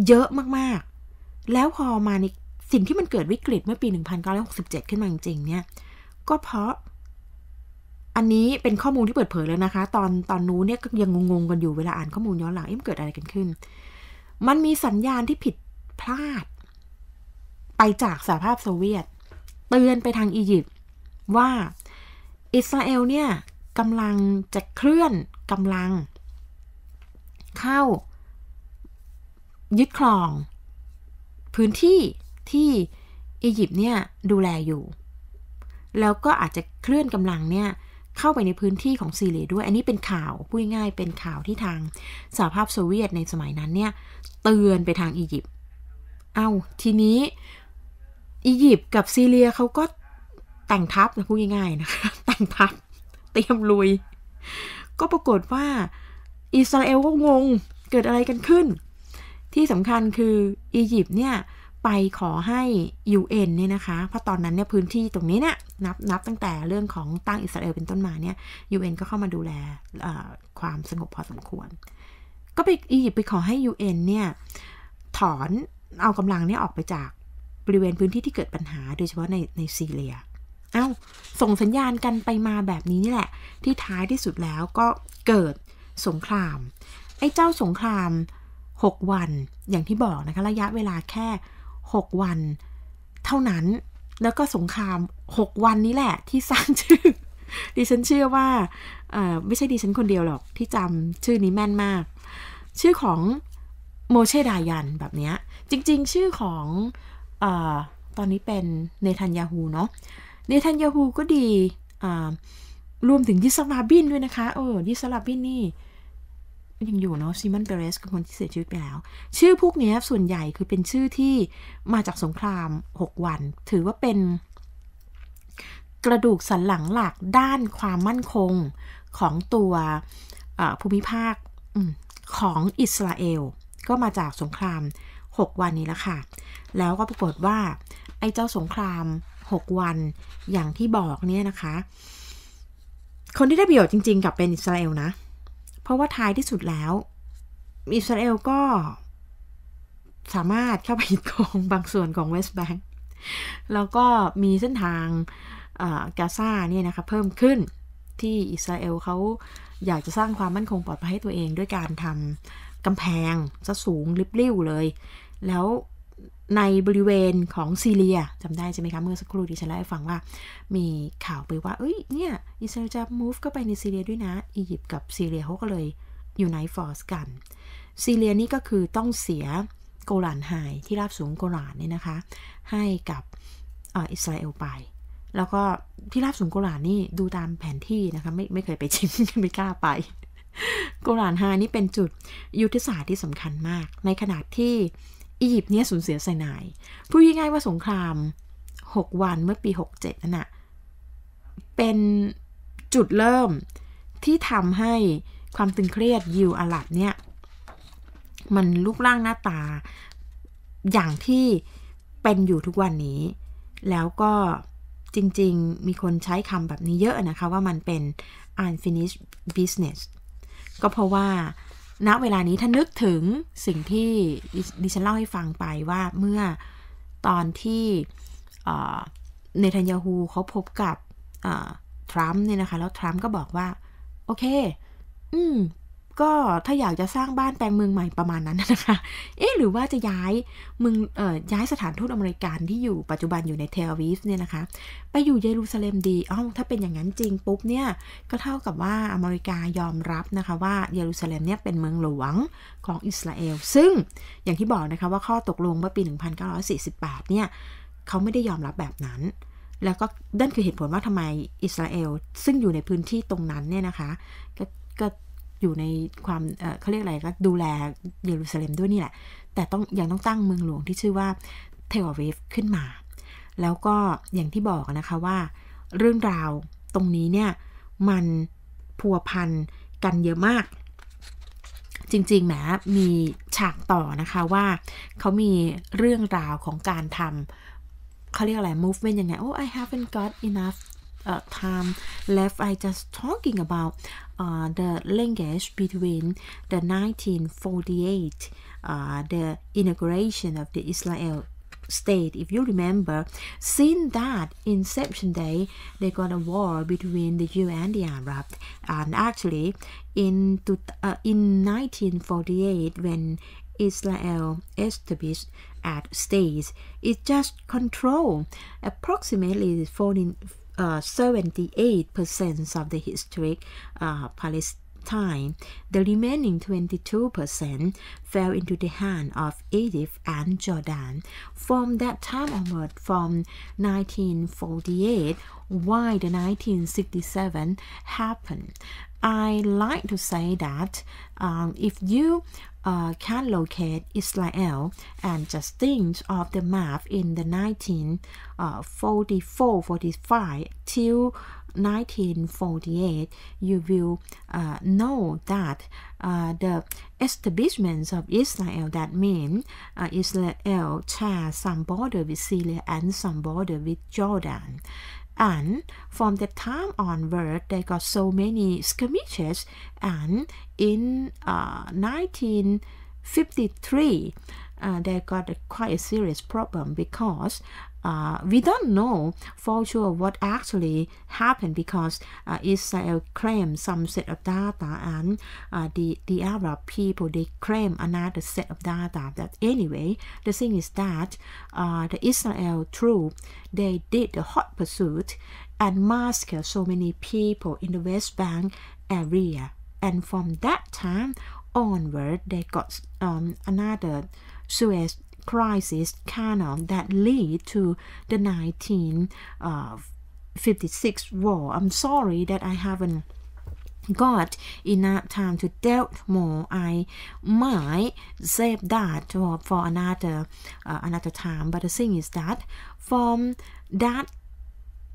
เยอะมาก ๆ แล้วพอมาในสิ่งที่มันเกิดวิกฤต เมื่อปี 1967 ขึ้นมาจริงเนี่ยก็เพราะอันนี้เป็นข้อมูลที่เปิดเผยแล้วนะคะ ตอนตอนนู้นเนี่ยก็ยังงงๆกันอยู่เวลาอ่านข้อมูลย้อนหลังเอ๊ะมเกิดอะไรกันขึ้นมันมีสัญญาณที่ผิดพลาด ไปจากสหภาพโซเวียต เตือนไปทางอียิปต์ว่าอิสราเอลเนี่ยกำลังจะเคลื่อนกำลังเข้า ยึดครอง พื้นที่ที่อียิปต์เนี่ย ดูแลอยู่ แล้วก็อาจจะเคลื่อนกำลังเนี่ยเข้าไปในพื้นที่ของซีเรียด้วย อันนี้เป็นข่าวพูดง่าย เป็นข่าวที่ทางสหภาพโซเวียตในสมัยนั้นเนี่ยเตือนไปทางอียิปต์ เอา้าทีนี้อียิปต์กับซีเรียเขาก็แต่งทัพนะพูดง่ายๆนะคะแต่งทัพเตรียมลุย ก็ปรากฏว่าอิสราเอลก็งงเกิดอะไรกันขึ้น ที่สำคัญคืออียิปต์เนี่ยไปขอให้ UN เนี่ยนะคะ เพราะตอนนั้นเนี่ยพื้นที่ตรงนี้เนี่ยนับนับตั้งแต่เรื่องของตั้งอิสราเอลเป็นต้นมาเนี่ยยูเอ็นก็เข้ามาดูแลความสงบพอสมควร ก็ไปอียิปต์ไปขอให้ UN เนี่ย ถอนเอากำลังเนี่ยออกไปจากบริเวณพื้นที่ที่เกิดปัญหาโดยเฉพาะใน ในซีเรีย เอา้า ส่งสัญญาณกันไปมาแบบนี้นี่แหละ ที่ท้ายที่สุดแล้วก็เกิดสงคราม ไอ้เจ้าสงคราม 6 วันอย่างที่บอกนะคะระยะเวลาแค่6วันเท่านั้นแล้วก็สงคราม 6 วันนี้แหละที่สร้างชื่อดิฉันเชื่อว่าไม่ใช่ดิฉันคนเดียวหรอก ที่จำชื่อนี้แม่นมาก ชื่อของโมเชดายันแบบนี้จริงๆชื่อของอตอนนี้เป็นเนทันยาฮูเนาะเนทันยาฮูก็ดีรวมถึงยิสลาบินด้วยนะคะเออยิสลาบินนี่ยังอยู่เนาะซิมอนเปเรสคือคนที่เสียชีวิตไปแล้ว ชื่อพวกนี้ส่วนใหญ่คือเป็นชื่อที่มาจากสงคราม 6 วัน ถือว่าเป็นกระดูกสันหลังหลักด้านความมั่นคงของตัวภูมิภาคของอิสราเอลก็มาจากสงคราม 6 วันนี้แล้วค่ะแล้วก็ปรากฏว่า ไอ้เจ้าสงคราม6วันอย่างที่บอกเนี่ยนะคะคนที่ได้ประโยชน์จริงๆกับเป็นอิสราเอลนะเพราะว่าท้ายที่สุดแล้วอิสราเอลก็สามารถเข้าไปยึดครองบางส่วนของเวสต์แบงก์แล้วก็มีเส้นทางกาซาเนี่ยนะคะเพิ่มขึ้นที่อิสราเอลเขาอยากจะสร้างความมั่นคงปลอดภัยให้ตัวเอง ด้วยการทำกำแพงจะสูงลิบลิ่วเลย แล้วในบริเวณของ ซีเรียจำได้ใช่ไหมคะ เมื่อสักครู่ดิฉันเล่าให้ฟังว่ามีข่าวไปว่าเอ้ยเนี่ย อิสราเอลจะ move เข้าไปในซีเรียด้วยนะอียิปต์กับซีเรียเขาก็เลยอยู่ในฟอร์สกัน ซีเรียนี่ก็คือต้องเสียโกลานไฮที่ราบสูงโกลานเนี่ยนะคะ ให้กับอิสราเอลไป แล้วก็ที่ราบสูงโกลานนี่ดูตามแผนที่นะคะไม่ไม่เคยไปชิมไม่กล้าไป โกลานไฮนี่เป็นจุดยุทธศาสตร์ที่สำคัญมาก ในขนาดที่อียิปต์เนี่ยสูญเสียไซนายพูดง่ายๆว่าสงคราม 6 วันเมื่อปี 67นั่นนะเป็นจุดเริ่มที่ทำให้ความตึงเครียดยิวอาลับเนี่ยมันลูกร่างหน้าตา อย่างที่เป็นอยู่ทุกวันนี้ แล้วก็จริงๆมีคนใช้คำแบบนี้เยอะนะคะว่ามันเป็น unfinished business ก็เพราะว่าณเวลานี้ถ้านึกถึงสิ่งที่ดิฉันเล่าให้ฟังไปว่าเมื่อตอนที่เนทันยาฮูเขาพบกับทรัมป์เนี่ยนะคะแล้วทรัมป์ก็บอกว่าโอเค อืมก็ถ้าอยากจะสร้างบ้านแปลงเมืองใหม่ประมาณนั้นนะคะ เอ๊ะ หรือว่าจะย้ายเมืองเอ่อ ย้ายสถานทูตอเมริกันที่อยู่ปัจจุบันอยู่ในเทลวิฟเนี่ยนะคะ ไปอยู่เยรูซาเล็มดีอ๋อถ้าเป็นอย่างนั้นจริงปุ๊บเนี่ย ก็เท่ากับว่าอเมริกายอมรับนะคะว่าเยรูซาเล็มเนี่ยเป็นเมืองหลวงของอิสราเอล ซึ่งอย่างที่บอกนะคะว่าข้อตกลงเมื่อปี 1948เนี่ยเขาไม่ได้ยอมรับแบบนั้น แล้วก็ นั่นคือเหตุผลว่าทำไมอิสราเอลซึ่งอยู่ในพื้นที่ตรงนั้นเนี่ยนะคะก็อยู่ในความ เขาเรียกอะไรก็ดูแลเยรูซาเล็มด้วยนี่แหละ แต่ต้องยังต้องตั้งเมืองหลวงที่ชื่อว่า เทวเวฟขึ้นมา แล้วก็อย่างที่บอกนะคะว่า เรื่องราวตรงนี้เนี่ย มันพัวพันกันเยอะมาก จริงๆแหมมีฉากต่อนะคะว่า เขามีเรื่องราวของการทำเขาเรียกอะไร movement ยังไงโอ้ I haven't got enough uh, time left, I just talking about uh, the linkage between the 1948, uh, the integration of the Israel state if you remember since that inception day they got a war between the jew and the arab and actually in, to, uh, in 1948 when israel established at states it just control approximately 14 78% uh, of the historic uh, Palestine the remaining 22% fell into the hand of Egypt and Jordan. From that time onward, from 1948, why the 1967 happened. I like to say that um, if you uh, can locate Israel and just think of the map in the 1944-45 uh, till 1948, you will uh, know that uh, the establishments of Israel, that means uh, Israel shares some border with Syria and some border with Jordan and from that time onward they got so many skirmishes and in uh, 1953 uh, they got a, quite a serious problem because uh, we don't know for sure what actually happened because uh, Israel claimed some set of data and uh, the, the Arab people they claim another set of data But anyway the thing is that uh, the Israel troops they did the hot pursuit and massacred so many people in the West Bank area and from that time onward they got um, another Suez crisis canal that lead to the 1956 uh, war. I'm sorry that I haven't got enough time to delve more. I might save that for, another uh, another time. But the thing is that from that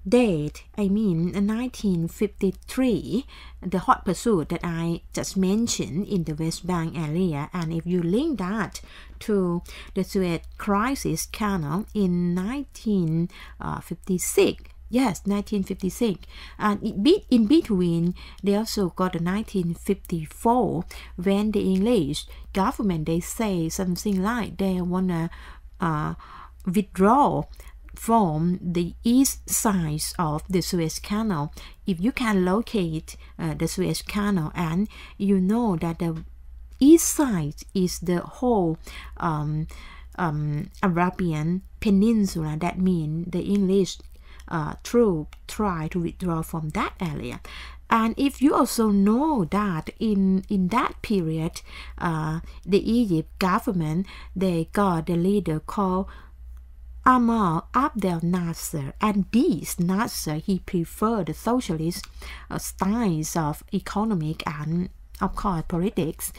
date, I mean 1953, the hot pursuit that I just mentioned in the West Bank area, and if you link that to the Suez Crisis Canal in 1956, Yes, 1956. And in between, they also got the 1954 when the English government they say something like they wanna uh, withdraw from the east side of the Suez Canal. If you can locate uh, the Suez Canal and you know that the east side is the whole um, um, Arabian Peninsula, that means the English uh, troop try to withdraw from that area. And if you also know that in, in that period, uh, the Egypt government, they got the leader called Amal Abdel Nasser and Bees Nasser, he preferred the socialist uh, styles of economic and, of course, politics.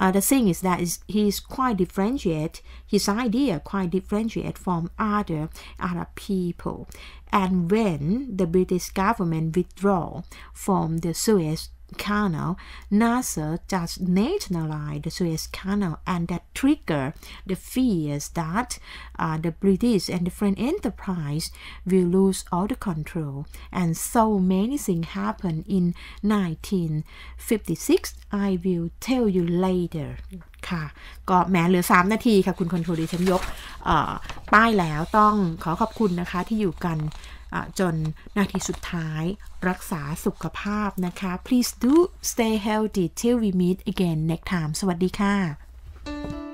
Uh, the thing is that is, is quite differentiated. his idea quite differentiated from other Arab people. And when the British government withdraw from the Suez canal, NASA just nationalized the Suez Canal and that trigger the fears that uh, the British and the French enterprise will lose all the control. And so many things happened in 1956. I will tell you later. Uh, ค่ะก็แม้เหลือจนนาทีสุดท้ายรักษาสุขภาพนะคะ please do stay healthy till we meet again next time สวัสดีค่ะ